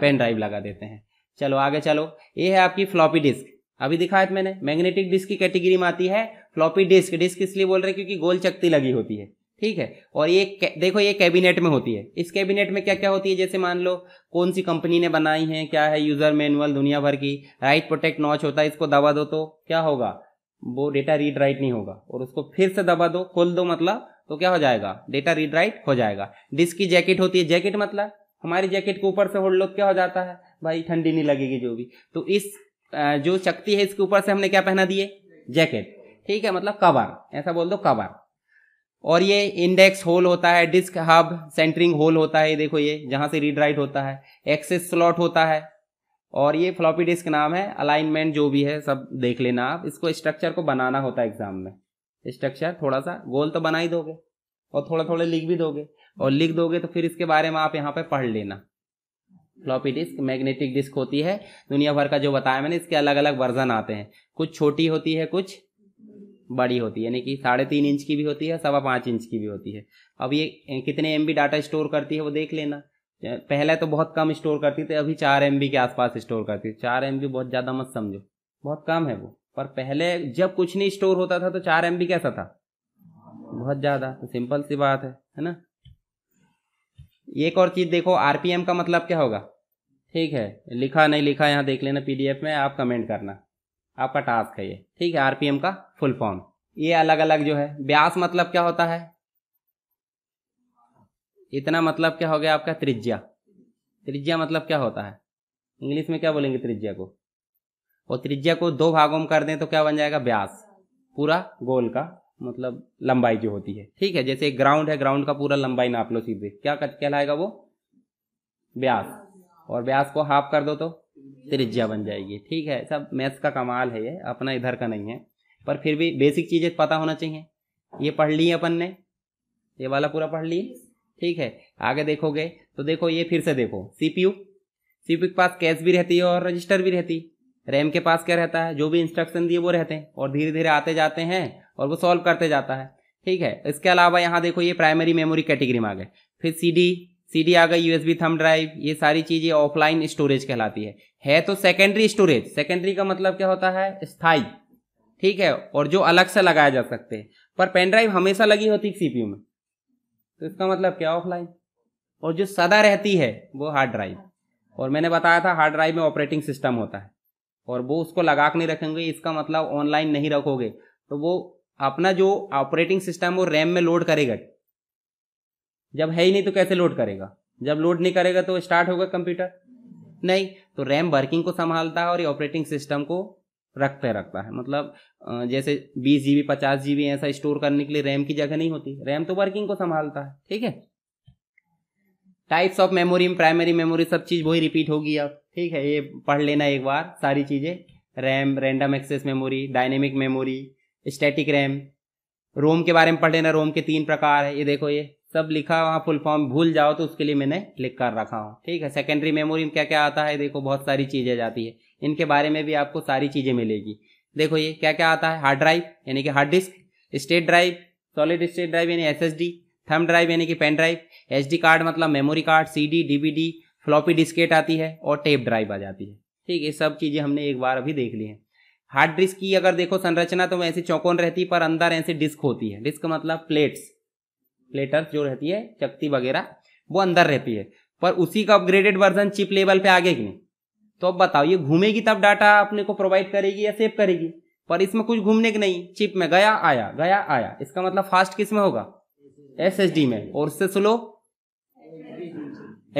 पेन ड्राइव लगा देते हैं चलो आगे चलो ये है आपकी फ्लॉपी डिस्क अभी दिखाया मैंने मैग्नेटिक डिस्क की कैटेगरी में आती है फ्लॉपी डिस्क डिस्क इसलिए बोल रहे क्योंकि गोल चक्ति लगी होती है ठीक है और ये देखो ये कैबिनेट में होती है इस कैबिनेट में क्या क्या होती है जैसे मान लो कौन सी कंपनी ने बनाई है क्या है यूजर मैनुअल दुनिया भर की राइट प्रोटेक्ट नॉच होता है इसको दबा दो तो क्या होगा वो डेटा रीड राइट नहीं होगा और उसको फिर से दबा दो खोल दो मतलब तो क्या हो जाएगा डेटा रीड राइट हो जाएगा डिस्क की जैकेट होती है जैकेट मतलब हमारी जैकेट को ऊपर से होल्ड लो क्या हो जाता है भाई ठंडी नहीं लगेगी जो भी तो इस जो शक्ति है इसके ऊपर से हमने क्या पहना दिए जैकेट ठीक है मतलब कवर ऐसा बोल दो कवर और ये इंडेक्स होल होता है डिस्क हब सेंटरिंग होल होता है देखो ये जहां से रीड राइट होता है एक्सेस स्लॉट होता है और ये फ्लॉपी डिस्क नाम है अलाइनमेंट जो भी है सब देख लेना आप इसको स्ट्रक्चर को बनाना होता है एग्जाम में स्ट्रक्चर थोड़ा सा गोल तो बना ही दोगे और थोड़ा थोड़ा लिख भी दोगे और लिख दोगे तो फिर इसके बारे में आप यहाँ पे पढ़ लेना फ्लॉपी डिस्क मैग्नेटिक डिस्क होती है दुनिया भर का जो बताया मैंने इसके अलग अलग वर्जन आते हैं कुछ छोटी होती है कुछ बड़ी होती है यानी कि साढ़े तीन इंच की भी होती है सवा पाँच इंच की भी होती है अब ये कितने एम डाटा स्टोर करती है वो देख लेना पहले तो बहुत कम स्टोर करती थी अभी चार एम के आसपास स्टोर करती थी चार एम बहुत ज़्यादा मत समझो बहुत कम है वो पर पहले जब कुछ नहीं स्टोर होता था तो चार एम कैसा था बहुत ज़्यादा तो सिंपल सी बात है है ना एक और चीज़ देखो आरपीएम का मतलब क्या होगा ठीक है लिखा नहीं लिखा यहाँ देख लेना एफ में आप कमेंट करना आपका टास्क है ये ठीक है आरपीएम का फुल फॉर्म ये अलग अलग जो है व्यास मतलब क्या होता है इतना मतलब क्या हो गया आपका त्रिज्या त्रिज्या मतलब क्या होता है इंग्लिश में क्या बोलेंगे त्रिज्या को और त्रिज्या को दो भागों में कर दें तो क्या बन जाएगा व्यास पूरा गोल का मतलब लंबाई जो होती है ठीक है जैसे ग्राउंड है ग्राउंड का पूरा लंबाई नाप लो सीधे क्या कहलाएगा वो व्यास और व्यास को हाफ कर दो तो त्रिज्या बन जाएगी ठीक है सब मैथ्स का कमाल है ये अपना इधर का नहीं है पर फिर भी बेसिक चीज़ें पता होना चाहिए ये पढ़ ली अपन ने ये वाला पूरा पढ़ लिए ठीक है आगे देखोगे तो देखो ये फिर से देखो सीपीयू सीपीयू के पास कैश भी रहती है और रजिस्टर भी रहती रैम के पास क्या रहता है जो भी इंस्ट्रक्शन दिए वो रहते हैं और धीरे धीरे आते जाते हैं और वो सॉल्व करते जाता है ठीक है इसके अलावा यहाँ देखो ये प्राइमरी मेमोरी कैटेगरी में आ गए फिर सी डी सी डी आ गई यूएसबी थंब ड्राइव ये सारी चीज़ें ऑफलाइन स्टोरेज कहलाती है है तो सेकेंडरी स्टोरेज सेकेंडरी का मतलब क्या होता है स्थाई ठीक है और जो अलग से लगाए जा सकते हैं पर पेन ड्राइव हमेशा लगी होती है सीपीयू में तो इसका मतलब क्या ऑफलाइन और जो सदा रहती है वो हार्ड ड्राइव और मैंने बताया था हार्ड ड्राइव में ऑपरेटिंग सिस्टम होता है और वो उसको लगा के नहीं रखेंगे इसका मतलब ऑनलाइन नहीं रखोगे तो वो अपना जो ऑपरेटिंग सिस्टम वो रैम में लोड करेगा जब है ही नहीं तो कैसे लोड करेगा जब लोड नहीं करेगा तो स्टार्ट होगा कंप्यूटर नहीं तो रैम वर्किंग को संभालता है और ये ऑपरेटिंग सिस्टम को रखते रखता है मतलब जैसे बीस जी बी पचास जी बी ऐसा स्टोर करने के लिए रैम की जगह नहीं होती रैम तो वर्किंग को संभालता है ठीक है types of memory primary memory सब चीज़ वही रिपीट होगी अब ठीक है ये पढ़ लेना एक बार सारी चीज़ें RAM random access memory dynamic memory static RAM ROM के बारे में पढ़ लेना रोम के तीन प्रकार है ये देखो ये सब लिखा वहाँ फुल फॉर्म भूल जाओ तो उसके लिए मैंने क्लिक कर रखा हूँ ठीक है सेकेंडरी मेमोरी में क्या क्या आता है देखो बहुत सारी चीज़ें जाती है इनके बारे में भी आपको सारी चीज़ें मिलेगी देखो ये क्या क्या आता है हार्ड ड्राइव यानी कि hard disk state drive solid state drive यानी एस थम ड्राइव यानी कि पेन ड्राइव एच कार्ड मतलब memory card C D floppy diskette आती है और टेप ड्राइव आ जाती है ठीक ये सब चीज़ें हमने एक बार अभी देख ली हैं हार्ड डिस्क की अगर देखो संरचना तो ऐसी चौकोन रहती है पर अंदर ऐसे डिस्क होती है डिस्क मतलब प्लेट्स प्लेटर्स जो रहती है चक्ति वगैरह वो अंदर रहती है पर उसी का अपग्रेडेड वर्जन चिप लेवल पे आगे की नहीं तो अब बताओ ये घूमेगी तब डाटा अपने को प्रोवाइड करेगी या सेव करेगी पर इसमें कुछ घूमने के नहीं चिप में गया आया गया आया इसका मतलब फास्ट किस में होगा एस एस डी में और उससे स्लो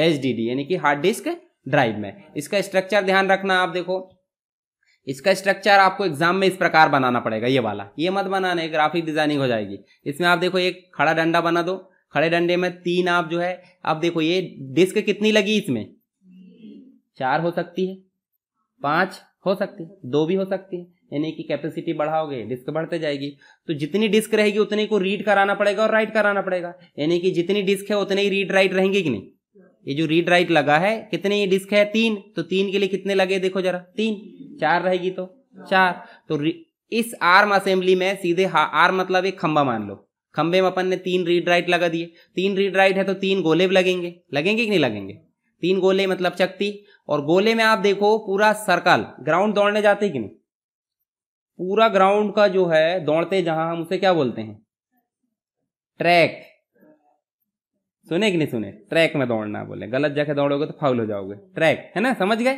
एच डी डी यानी कि हार्ड डिस्क ड्राइव में इसका स्ट्रक्चर ध्यान रखना आप देखो इसका स्ट्रक्चर आपको एग्जाम में इस प्रकार बनाना पड़ेगा ये वाला ये मत बनाना ग्राफिक डिजाइनिंग हो जाएगी इसमें आप देखो एक खड़ा डंडा बना दो खड़े डंडे में तीन आप जो है आप देखो ये डिस्क कितनी लगी इसमें चार हो सकती है पांच हो सकती है दो भी हो सकती है यानी कि कैपेसिटी बढ़ाओगे डिस्क बढ़ते जाएगी तो जितनी डिस्क रहेगी उतने को रीड कराना पड़ेगा और राइट कराना पड़ेगा यानी कि जितनी डिस्क है उतने ही रीड राइट रहेंगे कि नहीं ये जो रीड राइट लगा है कितने ये डिस्क है तीन तो तीन के लिए कितने लगे देखो जरा तीन चार रहेगी तो चार तो इस आर्म असेंबली में सीधे आर्म मतलब एक खंबा मान लो खंबे में अपन ने तीन रीड राइट लगा दिए तीन रीड राइट है तो तीन गोले भी लगेंगे लगेंगे कि नहीं लगेंगे तीन गोले मतलब चकती और गोले में आप देखो पूरा सर्कल ग्राउंड दौड़ने जाते कि नहीं पूरा ग्राउंड का जो है दौड़ते जहां हम उसे क्या बोलते हैं ट्रैक सुने कि नहीं सुने ट्रैक में दौड़ना बोले गलत जगह दौड़ोगे तो फाउल हो जाओगे ट्रैक है ना समझ गए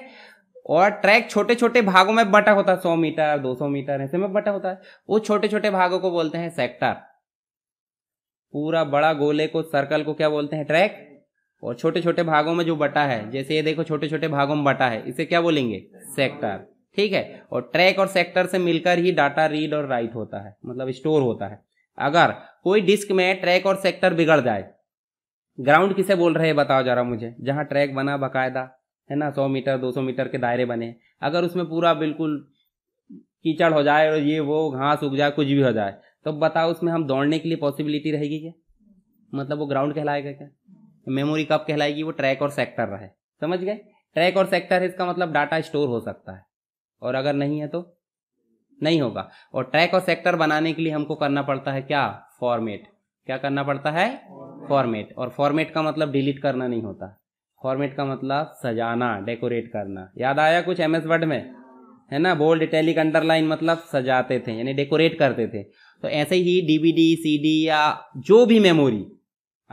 और ट्रैक छोटे छोटे भागों में बटा होता है सौ मीटर दो सौ मीटर ऐसे में बटा होता है वो छोटे छोटे भागों को बोलते हैं सेक्टर पूरा बड़ा गोले को सर्कल को क्या बोलते हैं ट्रैक और छोटे छोटे भागों में जो बटा है जैसे ये देखो छोटे छोटे भागों में बटा है इसे क्या बोलेंगे सेक्टर ठीक है और ट्रैक और सेक्टर से मिलकर ही डाटा रीड और राइट होता है मतलब स्टोर होता है अगर कोई डिस्क में ट्रैक और सेक्टर बिगड़ जाए ग्राउंड किसे बोल रहे हैं बताओ जरा मुझे जहाँ ट्रैक बना बाकायदा है ना सौ मीटर दो सौ मीटर के दायरे बने अगर उसमें पूरा बिल्कुल कीचड़ हो जाए और ये वो घास उग जाए कुछ भी हो जाए तो बताओ उसमें हम दौड़ने के लिए पॉसिबिलिटी रहेगी क्या मतलब वो ग्राउंड कहलाएगा क्या मेमोरी कब कहलाएगी वो ट्रैक और सेक्टर रहे समझ गए ट्रैक और सेक्टर है इसका मतलब डाटा स्टोर हो सकता है और अगर नहीं है तो नहीं होगा और ट्रैक और सेक्टर बनाने के लिए हमको करना पड़ता है क्या फॉर्मेट क्या करना पड़ता है फॉर्मेट और फॉर्मेट का मतलब डिलीट करना नहीं होता फॉर्मेट का मतलब सजाना डेकोरेट करना याद आया कुछ एम एस वर्ड में है ना बोल्ड इटैलिक अंडरलाइन मतलब सजाते थे यानी डेकोरेट करते थे तो ऐसे ही डीवीडी सीडी या जो भी मेमोरी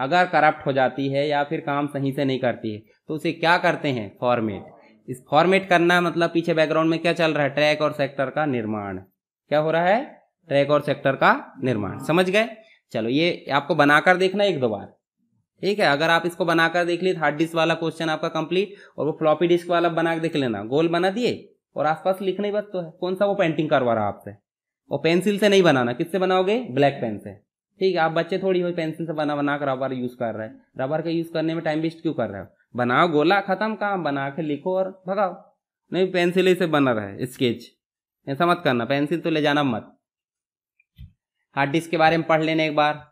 अगर करप्ट हो जाती है या फिर काम सही से नहीं करती है तो उसे क्या करते हैं फॉर्मेट इस फॉर्मेट करना मतलब पीछे बैकग्राउंड में क्या चल रहा है ट्रैक और सेक्टर का निर्माण क्या हो रहा है ट्रैक और सेक्टर का निर्माण समझ गए चलो ये आपको बनाकर देखना एक दो बार ठीक है अगर आप इसको बनाकर देख लिए हार्ड डिस्क वाला क्वेश्चन आपका कंप्लीट और वो फ्लॉपी डिस्क वाला बना देख लेना गोल बना दिए और आसपास लिखने ही बस तो है कौन सा वो पेंटिंग करवा रहा आपसे और पेंसिल से नहीं बनाना किससे बनाओगे ब्लैक पेन से ठीक है आप बच्चे थोड़ी बहुत पेंसिल से बना बना कर रबर यूज़ कर रहे हैं रबर का यूज़ करने में टाइम वेस्ट क्यों कर रहे हो बनाओ गोला खत्म काम बना के लिखो और भगाओ नहीं पेंसिल ही से बना रहा है स्केच ऐसा मत करना पेंसिल तो ले जाना मत हार्ड डिस्क के बारे में पढ़ लेने एक बार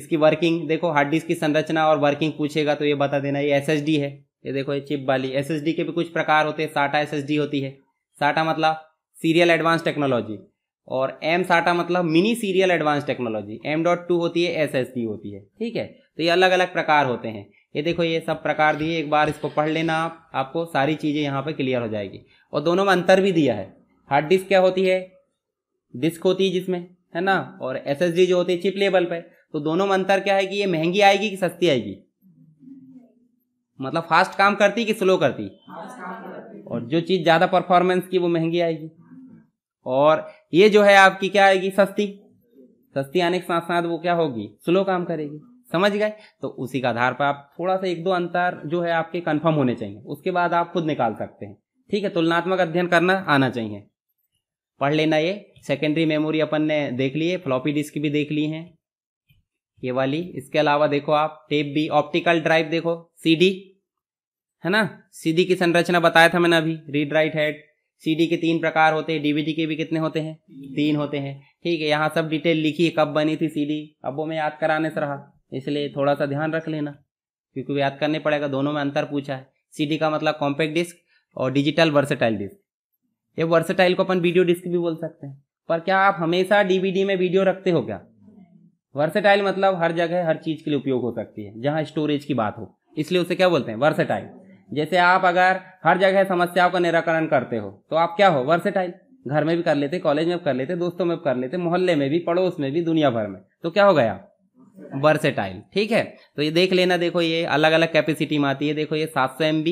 इसकी वर्किंग देखो हार्ड डिस्क की संरचना और वर्किंग पूछेगा तो ये बता देना ये एस है ये देखो ये चिप वाली एस के भी कुछ प्रकार होते हैं साटा एस होती है साटा मतलब सीरियल एडवांस टेक्नोलॉजी और एम साटा मतलब mini serial advance technology M dot two होती है एस एस डी होती है ठीक है तो ये अलग अलग प्रकार होते हैं ये देखो ये सब प्रकार दिए एक बार इसको पढ़ लेना आप आपको सारी चीज़ें यहाँ पर क्लियर हो जाएगी और दोनों में अंतर भी दिया है हार्ड डिस्क क्या होती है डिस्क होती है जिसमें है ना और एस एस डी जो होती है चिप लेवल पर तो दोनों में अंतर क्या है कि ये महंगी आएगी कि सस्ती आएगी मतलब फास्ट काम करती कि स्लो करती और जो चीज़ ज़्यादा परफॉर्मेंस की वो महंगी आएगी और ये जो है आपकी क्या आएगी सस्ती सस्ती आने के साथ साथ वो क्या होगी स्लो काम करेगी समझ गए तो उसी के आधार पर आप थोड़ा सा एक दो अंतर जो है आपके कंफर्म होने चाहिए उसके बाद आप खुद निकाल सकते हैं ठीक है तुलनात्मक अध्ययन करना आना चाहिए पढ़ लेना ये सेकेंडरी मेमोरी अपन ने देख ली है फ्लॉपी डिस्क भी देख ली है ये वाली इसके अलावा देखो आप टेप भी ऑप्टिकल ड्राइव देखो सीडी है ना सीडी की संरचना बताया था मैंने अभी रीड राइट हेड सीडी के तीन प्रकार होते हैं डीवीडी के भी कितने होते हैं तीन होते हैं ठीक है यहाँ सब डिटेल लिखी है कब बनी थी सीडी अब वो मैं याद कराने से रहा इसलिए थोड़ा सा ध्यान रख लेना क्योंकि याद करने पड़ेगा दोनों में अंतर पूछा है सीडी का मतलब कॉम्पैक्ट डिस्क और डिजिटल वर्सेटाइल डिस्क ये वर्सेटाइल को अपन वीडियो डिस्क भी बोल सकते हैं पर क्या आप हमेशा डीवीडी में वीडियो रखते हो क्या वर्सेटाइल मतलब हर जगह हर चीज़ के लिए उपयोग हो सकती है जहाँ स्टोरेज की बात हो इसलिए उसे क्या बोलते हैं वर्सेटाइल जैसे आप अगर हर जगह समस्याओं का निराकरण करते हो तो आप क्या हो वर्सेटाइल घर में भी कर लेते कॉलेज में भी कर लेते दोस्तों में भी कर लेते मोहल्ले में भी पड़ोस में भी दुनिया भर में तो क्या हो गया वर्सेटाइल ठीक है तो ये देख लेना देखो ये अलग अलग कैपेसिटी में आती है देखो ये सात सौ एम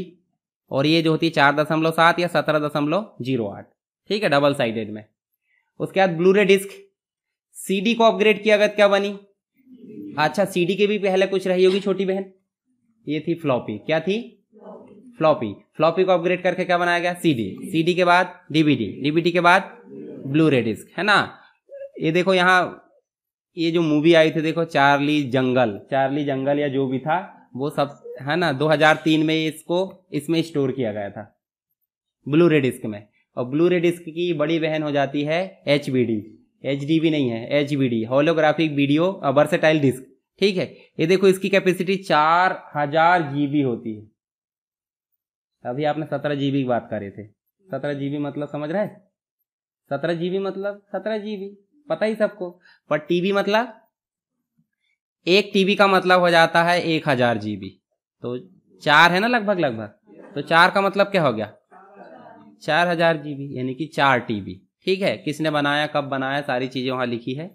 और ये जो होती है चार दशमलव सात या सत्रह दशमलव जीरो आठ ठीक है डबल साइडेड में उसके बाद ब्लूरे डिस्क सीडी को अपग्रेड किया गया क्या बनी अच्छा सीडी के भी पहले कुछ रही होगी छोटी बहन ये थी फ्लॉपी क्या थी फ्लॉपी फ्लॉपी को अपग्रेड करके क्या बनाया गया सीडी सीडी के बाद डीबीडी डीबीडी के बाद ब्लू रे डिस्क है ना ये देखो यहाँ ये जो मूवी आई थी देखो चार्ली जंगल चार्ली जंगल या जो भी था वो सब है ना 2003 में इसको इसमें स्टोर किया गया था ब्लू रे डिस्क में और ब्लू रे डिस्क की बड़ी बहन हो जाती है H B D H D भी नहीं है H B D holographic video versatile disc ठीक है ये देखो इसकी कैपेसिटी चार हजार जी बी होती है अभी आपने सत्रह जी की बात करे थे सत्रह जीबी मतलब समझ रहे सत्रह जी मतलब सत्रह जी पता ही सबको पर टीबी मतलब एक टीबी का मतलब हो जाता है एक हजार जी तो चार है ना लगभग लगभग तो चार का मतलब क्या हो गया चार हजार बी यानी कि चार टीबी ठीक है किसने बनाया कब बनाया सारी चीजें वहां लिखी है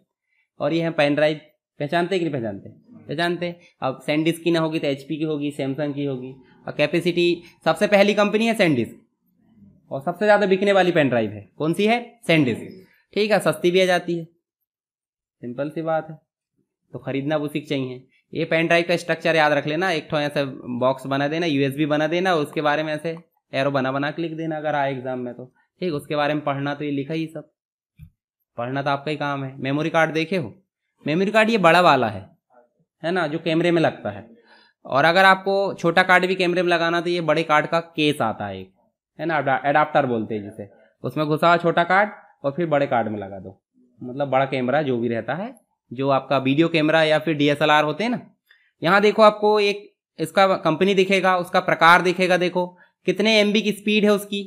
और ये है पेन ड्राइव पहचानते कि नहीं पहचानते पहचानते अब सैंडिस की ना होगी तो एचपी की होगी सैमसंग की होगी और कैपेसिटी सबसे पहली कंपनी है सैंडिस और सबसे ज़्यादा बिकने वाली पेन ड्राइव है कौन सी है सैंडिस ठीक है सस्ती भी आ जाती है सिंपल सी बात है तो खरीदना उसी चाहिए ये पेन ड्राइव का स्ट्रक्चर याद रख लेना एक ठो ऐसे बॉक्स बना देना यूएसबी बना देना उसके बारे में ऐसे एरो बना बना के लिख देना अगर आए एग्जाम में तो ठीक उसके बारे में पढ़ना तो ये लिखा ही सब पढ़ना तो आपका ही काम है मेमोरी कार्ड देखे हो मेमोरी कार्ड ये बड़ा वाला है है ना जो कैमरे में लगता है और अगर आपको छोटा कार्ड भी कैमरे में लगाना तो ये बड़े कार्ड का केस आता है एक है ना एडाप्टर बोलते हैं जिसे उसमें घुसाओ छोटा कार्ड और फिर बड़े कार्ड में लगा दो मतलब बड़ा कैमरा जो भी रहता है जो आपका वीडियो कैमरा या फिर डी होते हैं ना यहाँ देखो आपको एक इसका कंपनी दिखेगा उसका प्रकार दिखेगा देखो कितने एम की स्पीड है उसकी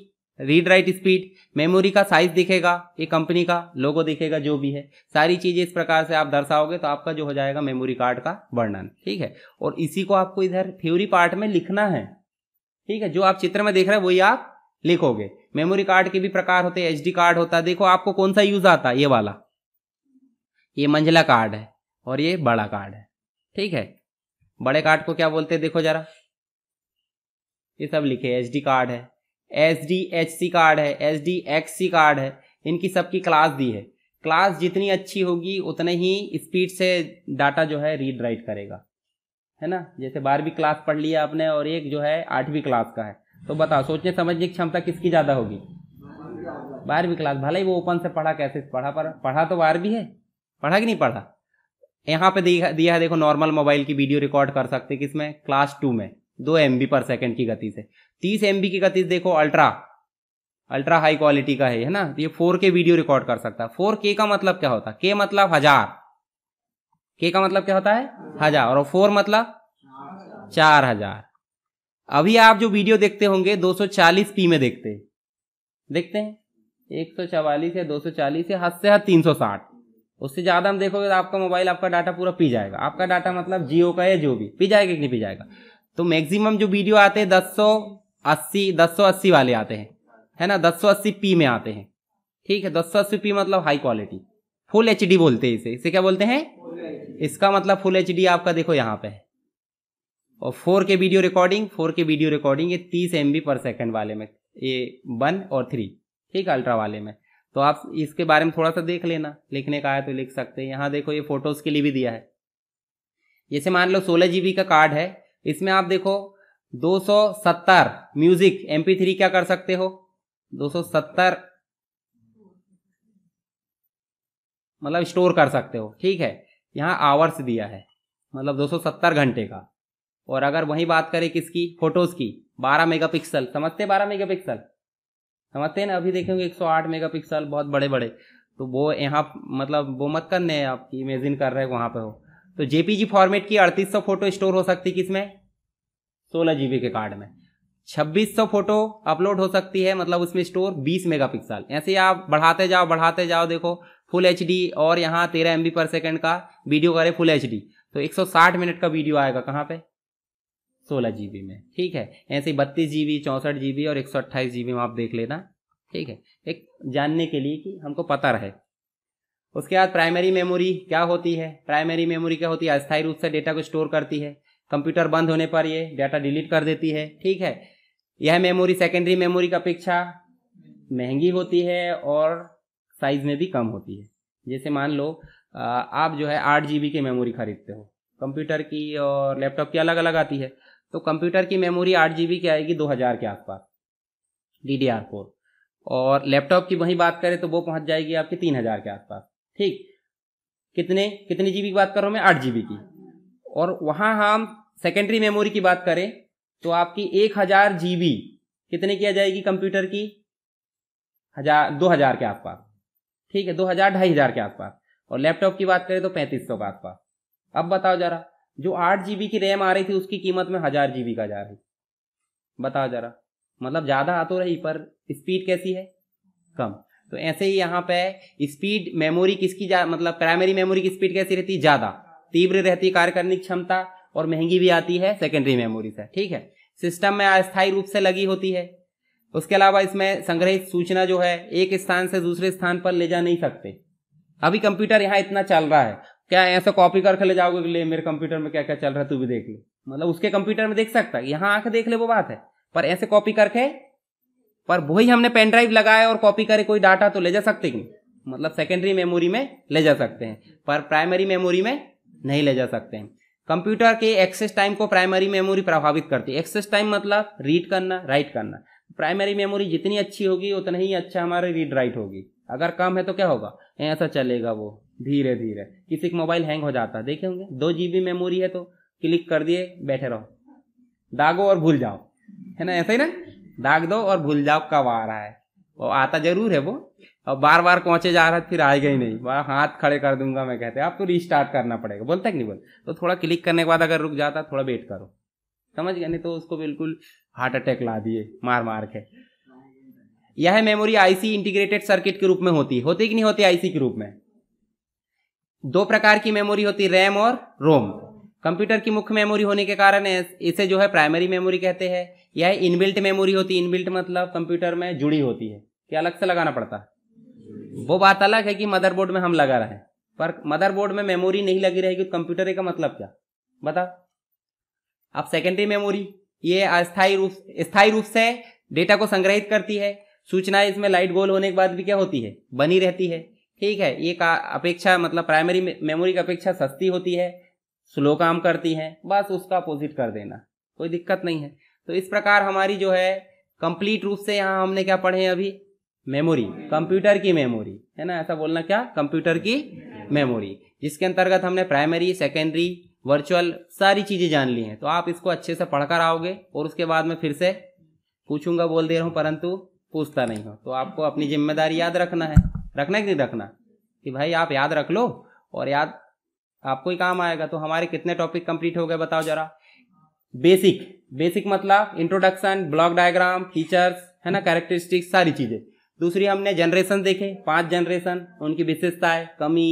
रीड राइट स्पीड मेमोरी का साइज दिखेगा ये कंपनी का लोगो दिखेगा जो भी है सारी चीज़ें इस प्रकार से आप दर्शाओगे तो आपका जो हो जाएगा मेमोरी कार्ड का वर्णन ठीक है और इसी को आपको इधर थ्योरी पार्ट में लिखना है ठीक है जो आप चित्र में देख रहे हैं वही आप लिखोगे मेमोरी कार्ड के भी प्रकार होते हैं एच कार्ड होता है देखो आपको कौन सा यूज आता है ये वाला ये मंझला कार्ड है और ये बड़ा कार्ड है ठीक है बड़े कार्ड को क्या बोलते हैं देखो जरा ये सब लिखे एच कार्ड है S D H C card है S D X C card है इनकी सबकी क्लास दी है क्लास जितनी अच्छी होगी उतने ही स्पीड से डाटा जो है रीड राइट करेगा है ना जैसे बारहवीं क्लास पढ़ लिया आपने और एक जो है आठवीं क्लास का है तो बताओ सोचने समझने की क्षमता किसकी ज़्यादा होगी बारहवीं क्लास भले ही वो ओपन से पढ़ा कैसे पढ़ा पर पढ़ा तो बारहवीं है पढ़ा कि नहीं पढ़ा यहाँ पे दिया है देखो नॉर्मल मोबाइल की वीडियो रिकॉर्ड कर सकते किसमें क्लास टू में दो एम पर सेकेंड की गति से तीस एम की गति देखो अल्ट्रा अल्ट्रा हाई क्वालिटी का है है ना तो ये फोर के वीडियो रिकॉर्ड कर सकता है फोर के का मतलब क्या होता है के मतलब हजार के का मतलब क्या होता है हजार और फोर मतलब चार हजार अभी आप जो वीडियो देखते होंगे 240 पी में देखते देखते हैं एक सौ चवालीस या दो सौ चालीस या हद से हद तीन सौ साठ उससे ज्यादा हम देखोगे तो आपका मोबाइल आपका डाटा पूरा पी जाएगा आपका डाटा मतलब जियो का है जो भी पी जाएगा कि नहीं पी जाएगा तो मैक्सिमम जो वीडियो आते हैं दस सौ अस्सी दस सौ अस्सी वाले आते हैं है ना दस सौ अस्सी पी में आते हैं ठीक है दस सौ अस्सी पी मतलब high quality full H D बोलते हैं इसे इसे क्या बोलते हैं इसका मतलब फुल एच डी आपका देखो यहाँ पे है और four K video recording four K video recording ये तीस एम पर सेकेंड वाले में ये वन और थ्री ठीक है अल्ट्रा वाले में तो आप इसके बारे में थोड़ा सा देख लेना लिखने का है तो लिख सकते हैं यहाँ देखो ये फोटोज़ के लिए भी दिया है जैसे मान लो सोलह जी का कार्ड है इसमें आप देखो 270 म्यूजिक एमपी थ्री क्या कर सकते हो 270 मतलब स्टोर कर सकते हो ठीक है यहाँ आवर्स दिया है मतलब 270 घंटे का और अगर वही बात करें किसकी फोटोज की 12 मेगापिक्सल समझते 12 मेगापिक्सल समझते हैं ना अभी देखेंगे 108 मेगापिक्सल बहुत बड़े बड़े तो वो यहाँ मतलब वो मत करने आप इमेजिन कर रहे हो वहां पे हो तो जेपीजी फॉर्मेट की 3800 फोटो स्टोर हो सकती है किसमें सोलह जीबी के कार्ड में 2600 फोटो अपलोड हो सकती है मतलब उसमें स्टोर 20 मेगापिक्सल ऐसे आप बढ़ाते जाओ बढ़ाते जाओ देखो फुल एच और यहाँ तेरह एम पर सेकेंड का वीडियो करे फुल एच तो एक मिनट का वीडियो आएगा कहाँ पे सोलह जीबी में ठीक है ऐसे ही बत्तीस जीबी चौंसठ जीबी और एक सौ अट्ठाईस जीबी में आप देख लेना ठीक है एक जानने के लिए कि हमको पता रहे उसके बाद प्राइमरी मेमोरी क्या होती है प्राइमरी मेमोरी क्या होती है अस्थायी रूप से डेटा को स्टोर करती है कंप्यूटर बंद होने पर ये डेटा डिलीट कर देती है ठीक है यह मेमोरी सेकेंडरी मेमोरी की अपेक्षा महंगी होती है और साइज में भी कम होती है जैसे मान लो आप जो है आठ जी की मेमोरी खरीदते हो कंप्यूटर की और लैपटॉप की अलग अलग आती है तो कंप्यूटर की मेमोरी आठ जी की आएगी दो हज़ार के आसपास डी डी आर फोर और लैपटॉप की वही बात करें तो वो पहुंच जाएगी आपके तीन हज़ार के आसपास ठीक कितने कितने जीबी की बात कर रहा हूं मैं आठ जीबी की और वहां हम सेकेंडरी मेमोरी की बात करें तो आपकी एक हजार जीबी कितने की आ जाएगी कंप्यूटर की हजार दो हजार के आसपास ठीक है दो हजार ढाई हजार के आसपास और लैपटॉप की बात करें तो पैंतीस सौ के आसपास अब बताओ जरा जो आठ जीबी की रैम आ रही थी उसकी कीमत में हजार जीबी का जा रही बताओ जरा मतलब ज्यादा आ तो रही पर स्पीड कैसी है कम तो ऐसे ही यहाँ पे स्पीड मेमोरी किसकी मतलब प्राइमरी मेमोरी की स्पीड कैसी रहती है ज़्यादा तीव्र रहती है कार्य करने की क्षमता और महंगी भी आती है सेकेंडरी मेमोरी से ठीक है सिस्टम में अस्थायी रूप से लगी होती है उसके अलावा इसमें संग्रहित सूचना जो है एक स्थान से दूसरे स्थान पर ले जा नहीं सकते अभी कंप्यूटर यहाँ इतना चल रहा है क्या ऐसा कॉपी करके ले जाओगे ले मेरे कंप्यूटर में क्या क्या चल रहा है तू भी देख ले मतलब उसके कंप्यूटर में देख सकता है यहाँ आके देख ले वो बात है पर ऐसे कॉपी करके पर वही हमने पेन ड्राइव लगाया और कॉपी करे कोई डाटा तो ले जा सकते हैं मतलब सेकेंडरी मेमोरी में ले जा सकते हैं पर प्राइमरी मेमोरी में नहीं ले जा सकते हैं कंप्यूटर के एक्सेस टाइम को प्राइमरी मेमोरी प्रभावित करती है एक्सेस टाइम मतलब रीड करना राइट करना प्राइमरी मेमोरी जितनी अच्छी होगी उतना ही अच्छा हमारे रीड राइट होगी अगर कम है तो क्या होगा ऐसा चलेगा वो धीरे धीरे किसी का मोबाइल हैंग हो जाता है देखे होंगे दो जीबी मेमोरी है तो क्लिक कर दिए बैठे रहो दागो और भूल जाओ है ना ऐसा ही ना दाग दो और भूल जाओ कब आ रहा है वो आता जरूर है वो और बार बार पहुंचे जा रहा है फिर आएगा ही नहीं बार हाथ खड़े कर दूंगा मैं कहते आप तो रिस्टार्ट करना पड़ेगा बोलता है कि नहीं बोल तो थोड़ा क्लिक करने के बाद अगर रुक जाता थोड़ा वेट करो समझ गए नहीं तो उसको बिल्कुल हार्ट अटैक ला दिए मार मार के यह मेमोरी आईसी इंटीग्रेटेड सर्किट के रूप में होती है होती कि नहीं होती आईसी के रूप में दो प्रकार की मेमोरी होती रैम और रोम कंप्यूटर की मुख्य मेमोरी होने के कारण इसे जो है प्राइमरी मेमोरी कहते हैं यह इनबिल्ट मेमोरी होती है इनबिल्ट मतलब कंप्यूटर में जुड़ी होती है क्या अलग से लगाना पड़ता है वो बात अलग है कि मदरबोर्ड में हम लगा रहे हैं पर मदरबोर्ड में मेमोरी नहीं लगी रहेगी तो कंप्यूटर का मतलब क्या बता अब सेकेंडरी मेमोरी ये अस्थायी रूप स्थायी रूप से डेटा को संग्रहित करती है सूचना इसमें लाइट गोल होने के बाद भी क्या होती है बनी रहती है ठीक है ये का अपेक्षा मतलब प्राइमरी मेमोरी की अपेक्षा सस्ती होती है स्लो काम करती है बस उसका अपोजिट कर देना कोई दिक्कत नहीं है तो इस प्रकार हमारी जो है कंप्लीट रूप से यहाँ हमने क्या पढ़े अभी मेमोरी कंप्यूटर की मेमोरी है ना ऐसा बोलना क्या कंप्यूटर की मेमोरी जिसके अंतर्गत हमने प्राइमरी सेकेंडरी वर्चुअल सारी चीज़ें जान ली हैं तो आप इसको अच्छे से पढ़कर आओगे और उसके बाद में फिर से पूछूंगा बोल दे रहा हूँ परंतु पूछता नहीं हो तो आपको अपनी जिम्मेदारी याद रखना है रखना कि नहीं रखना कि भाई आप याद रख लो और याद आपको ही काम आएगा तो हमारे कितने टॉपिक कंप्लीट हो गए बताओ जरा बेसिक बेसिक मतलब इंट्रोडक्शन ब्लॉक डायग्राम फीचर्स है ना कैरेक्टरिस्टिक्स सारी चीजें दूसरी हमने जनरेशन देखे पांच जनरेशन उनकी विशेषताएं कमी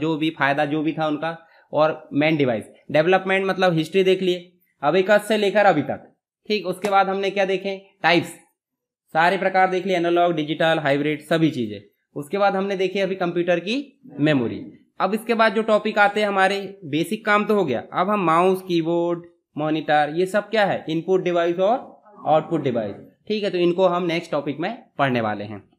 जो भी फायदा जो भी था उनका और मेन डिवाइस डेवलपमेंट मतलब हिस्ट्री देख लिए कस से लेकर अभी तक ठीक उसके बाद हमने क्या देखे टाइप्स सारे प्रकार देख लिए एनालॉग डिजिटल हाइब्रिड सभी चीजें उसके बाद हमने देखी अभी कंप्यूटर की मेमोरी अब इसके बाद जो टॉपिक आते हैं हमारे बेसिक काम तो हो गया अब हम माउस कीबोर्ड मॉनिटर ये सब क्या है इनपुट डिवाइस और आउटपुट डिवाइस ठीक है तो इनको हम नेक्स्ट टॉपिक में पढ़ने वाले हैं